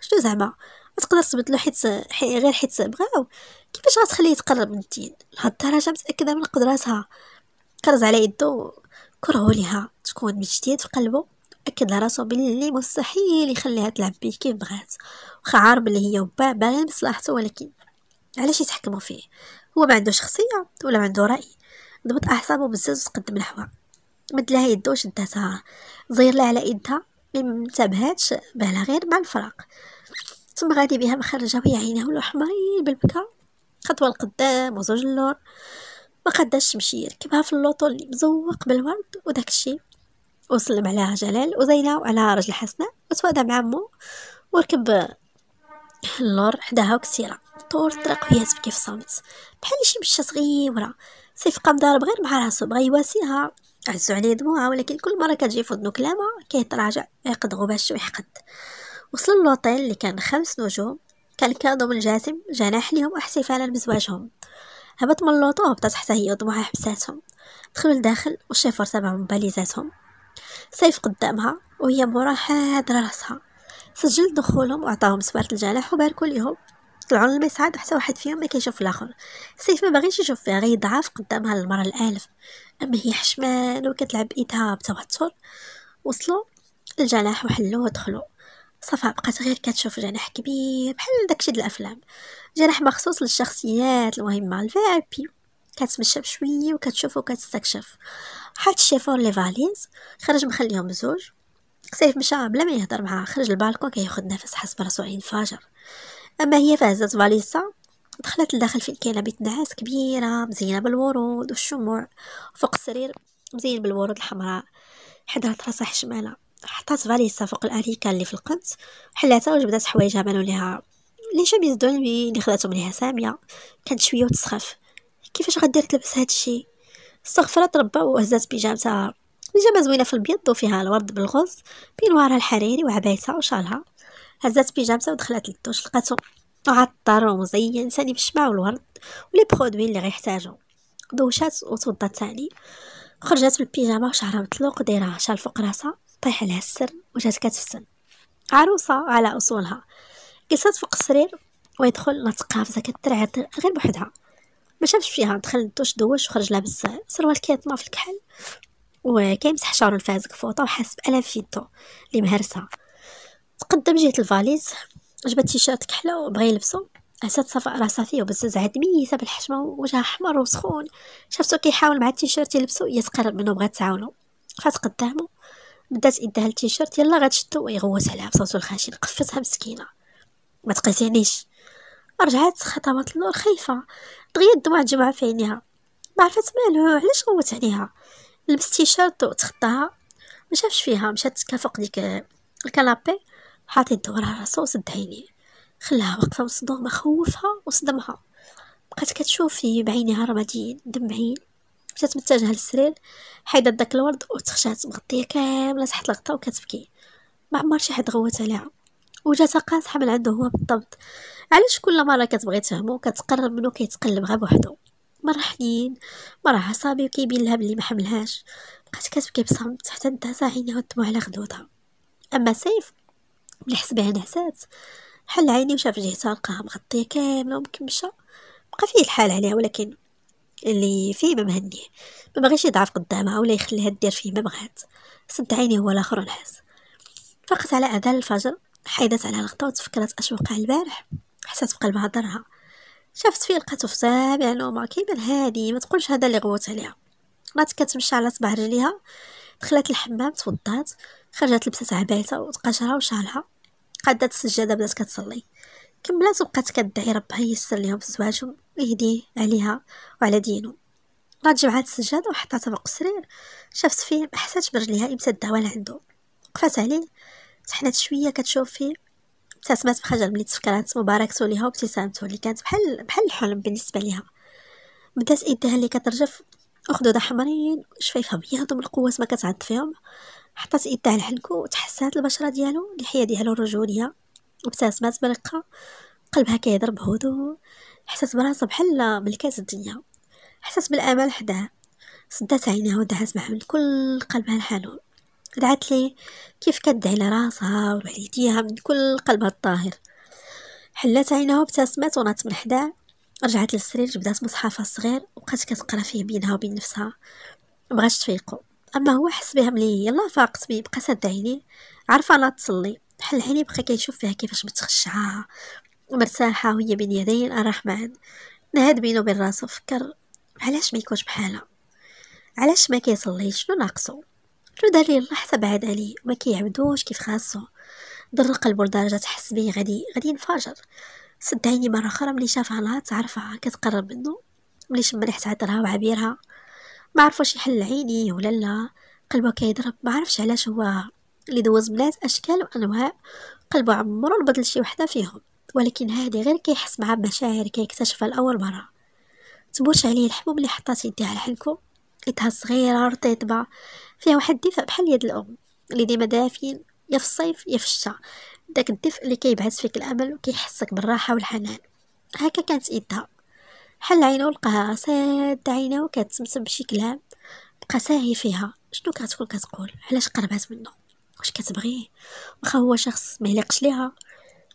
[SPEAKER 1] شنو زعما تقدر تبدلو حيت حي غير حيت بغاو كيفاش غتخليه يتقرب من الدين لهاد الدرجه متاكده من قدراتها كرز على يدو كرهو ليها تكون من جديد في قلبه اكد لراسو بلي مستحيل يخليها تلعب بيه كيف بغات وخا عارف بلي هي وباه باغي مصلحته ولكن علاش يتحكموا فيه هو ما عندوش شخصيه ولا ما عنده راي ضبط اعصابه بزاف وقدم الحوا مدلها يدو شداتها زير لها على يدها انتبهاتش بالها غير مع الفراق ثم غادي بها مخرجه وهي عينيه الاحمرين بالبكاء خطوه لقدام وزوج اللور ما قداش تمشي ركبها في اللوطو اللي مزوق بالورد وداك الشيء وسلم عليها جلال وزينه وعلى رجل حسنه وتوادى مع مو وركب اللور حداها وكسيره طول الطريق وهي تبكي في الصمت بحال شي بشا صغيره قام مضارب غير مع راسو بغا يواسيها عزو عليه دموعها ولكن كل مره كتجي في ودنو كلامه كيتراجع يقد غباش ويحقد وصلو للوطيل اللي كان خمس نجوم كان كادو من جاسم جناح ليهم احتفالا بزواجهم هبط من اللوطو وهبطت حتى هي ودموعها حبساتهم دخلو لداخل والشيفور تبعهم باليزاتهم سيف قدامها وهي موراه حاضره راسها سجل دخولهم وعطاهم سوارة الجناح وباركوا ليهم طلعوا للمسعد حتى واحد فيهم ما كيشوف الاخر سيف ما باغيش يشوف فيها غيضعف قدامها للمره الالف اما هي حشمان وكتلعب بايدها بتوتر وصلوا الجناح وحلو ودخلوا صفاء بقات غير كتشوف جناح كبير بحال داكشي د الافلام جناح مخصوص للشخصيات المهمه الفي اي بي كتمشى بشويه وكتشوف وكتستكشف حط الشيفور لي فاليز خرج مخليهم بزوج سيف مشى بلا ما يهضر معها خرج البالكون كياخد نفس حسب راسو فاجر أما هي فهزت فاليسا دخلت لداخل فين كاينه بيت نعاس كبيره مزينه بالورود والشموع فوق السرير مزين بالورود الحمراء حضرت راسها حشماله حطات فاليسا فوق الاريكه اللي في القنت حلاتها وجبدات حوايجها بانوا ليها لي شميز دولمي اللي خداتو من ليها ساميه كانت شويه وتسخف كيفاش غدير تلبس هادشي استغفرت ربها وهزات بيجامتها بيجامه زوينه في البيض وفيها الورد بالغز بينوارها الحريري وعبايتها وشالها هزات بيجامتها ودخلت للدوش لقاتو معطر ومزين ثاني بالشمع والورد ولي برودوي اللي غيحتاجو دوشات وتوضات ثاني خرجت من البيجامه وشعرها مطلوق دايره شال فوق راسها طايح عليها السر وجات كتفسن عروسه على اصولها جلست فوق السرير ويدخل لتقافزه كترعد غير بوحدها ما شافش فيها دخل للدوش دوش وخرج لابس سروال كيطما في الكحل وكيمسح شعرو الفازك فوطه وحاس بالم في يدو اللي مهرسها تقدم جهه الفاليز جبت تيشيرت كحله وبغى يلبسو عسات صفاء راسها فيه وبزز عاد ميته بالحشمه وجهها احمر وسخون شفتو كيحاول مع التيشيرت يلبسو هي تقرب منو بغات تعاونو فات قدامو بدات يدها التيشيرت يلا غتشدو ويغوت عليها بصوتو الخشن قفتها مسكينه ما تقيتينيش رجعات خطبات النور خايفه دغيا الدموع جمع في عينيها ما عرفت مالو علاش غوت عليها لبس تيشيرت وتخطاها ما شافش فيها مشات تكافق ديك الكلابي حاطي الدور على راسها وسد عينيه خلاها واقفه مصدومه خوفها وصدمها بقات كتشوف في بعينيها رماديين دمعين مشات متجهه للسرير حيدت داك الورد وتخشات مغطيه كامله تحت الغطا وكتبكي ما عمر شي حد غوت عليها وجاتها قاصحه من عنده هو بالضبط علاش كل مره كتبغي تفهمو كتقرب منو كيتقلب غير بوحدو مرة حنين مرة عصبي وكيبين لها بلي ما حملهاش بقات كتبكي بصمت حتى دازا عينيها والدموع على خدودها اما سيف ملي حس بها نعسات حل عيني وشاف جهتها لقاها مغطيه كامله ومكمشه بقى فيه الحال عليها ولكن اللي فيه ما مهنيه ما بغيش يضعف قدامها ولا يخليها دير فيه ما بغات سد عيني هو الاخر ونحس فقت على اذان الفجر حيدت على الغطاء وتفكرت اش وقع البارح حسات بقلبها ضرها شافت فيه لقاتو في سابع نومه كيما هادي ما تقولش هذا اللي غوت عليها رات كتمشى على صبع رجليها دخلت الحمام توضات خرجت لبست عبايتها وتقشرها وشالها قادة السجادة بدات كتصلي كملات وبقات كدعي ربها ييسر ليهم في زواجهم ويهديه عليها وعلى دينه راه جمعات السجادة وحطاتها فوق السرير شافت فيه ما برجليها امتدها ولا عنده وقفات عليه تحنات شويه كتشوف فيه ابتسمات بخجل ملي تفكرات مباركته ليها وابتسامته اللي كانت بحال بحال الحلم بالنسبه ليها بدات ايديها اللي كترجف وخدودها حمرين شفايفها بيض من القوه ما كتعد فيهم حطات يدها على حلقو تحسات البشره ديالو اللحيه ديالو الرجوليه ابتسمات برقه قلبها كيضرب بهدوء حسات براسها بحال ملكات الدنيا حسات بالامل حداه صدات عينيها ودعات معاه من كل قلبها الحنون دعات ليه كيف كدعي على راسها من كل قلبها الطاهر حلات عينها وابتسمات ونات من حداه رجعت للسرير جبدات مصحفها الصغير وبقات كتقرا فيه بينها وبين نفسها مبغاتش تفيقو اما هو حس بها ملي يلا فاقت بي بقى سد عينيه عرف لا تصلي حل عينيه بقى كيشوف فيها كيفاش متخشعه مرتاحه وهي بين يدي الرحمن نهاد بينه وبين راسو فكر علاش ما يكونش بحالها علاش ما كيصليش شنو ناقصو شنو دار ليه الله حتى بعد عليه ما كيعبدوش كيف خاصو درق البول درجه تحس بيه غادي غادي ينفجر سد عيني مره اخرى ملي شافها لا تعرفها كتقرب منه ملي شم ريحه عطرها وعبيرها ما عرفوش واش يحل عيني ولا لا قلبه كيضرب ما عرفش علاش هو اللي دوز بنات اشكال وانواع قلبه عمرو نبدل شي وحده فيهم ولكن هادي غير كيحس مع مشاعر كيكتشفها لاول مره تبوش عليه الحبوب اللي حطات يديها على حنكو يدها صغيره رطيطبه فيها واحد الدفء بحال يد الام اللي ديما دافين يا في الصيف يا في الشتاء داك الدفء اللي كيبعث فيك الامل وكيحسك بالراحه والحنان هكا كانت يدها حل عينه لقاها ساد عينه وكتسبسب بشي كلام بقى ساهي فيها شنو كتكون كتقول علاش قربات منه واش كتبغيه واخا هو شخص ما يليقش ليها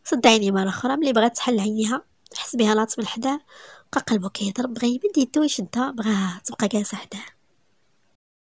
[SPEAKER 1] صد عيني مره اخرى ملي بغات تحل عينيها حس بها لاط من حداه بقى قلبو كيضرب بغا يمد يدو يشدها بغاها تبقى جالسه حداه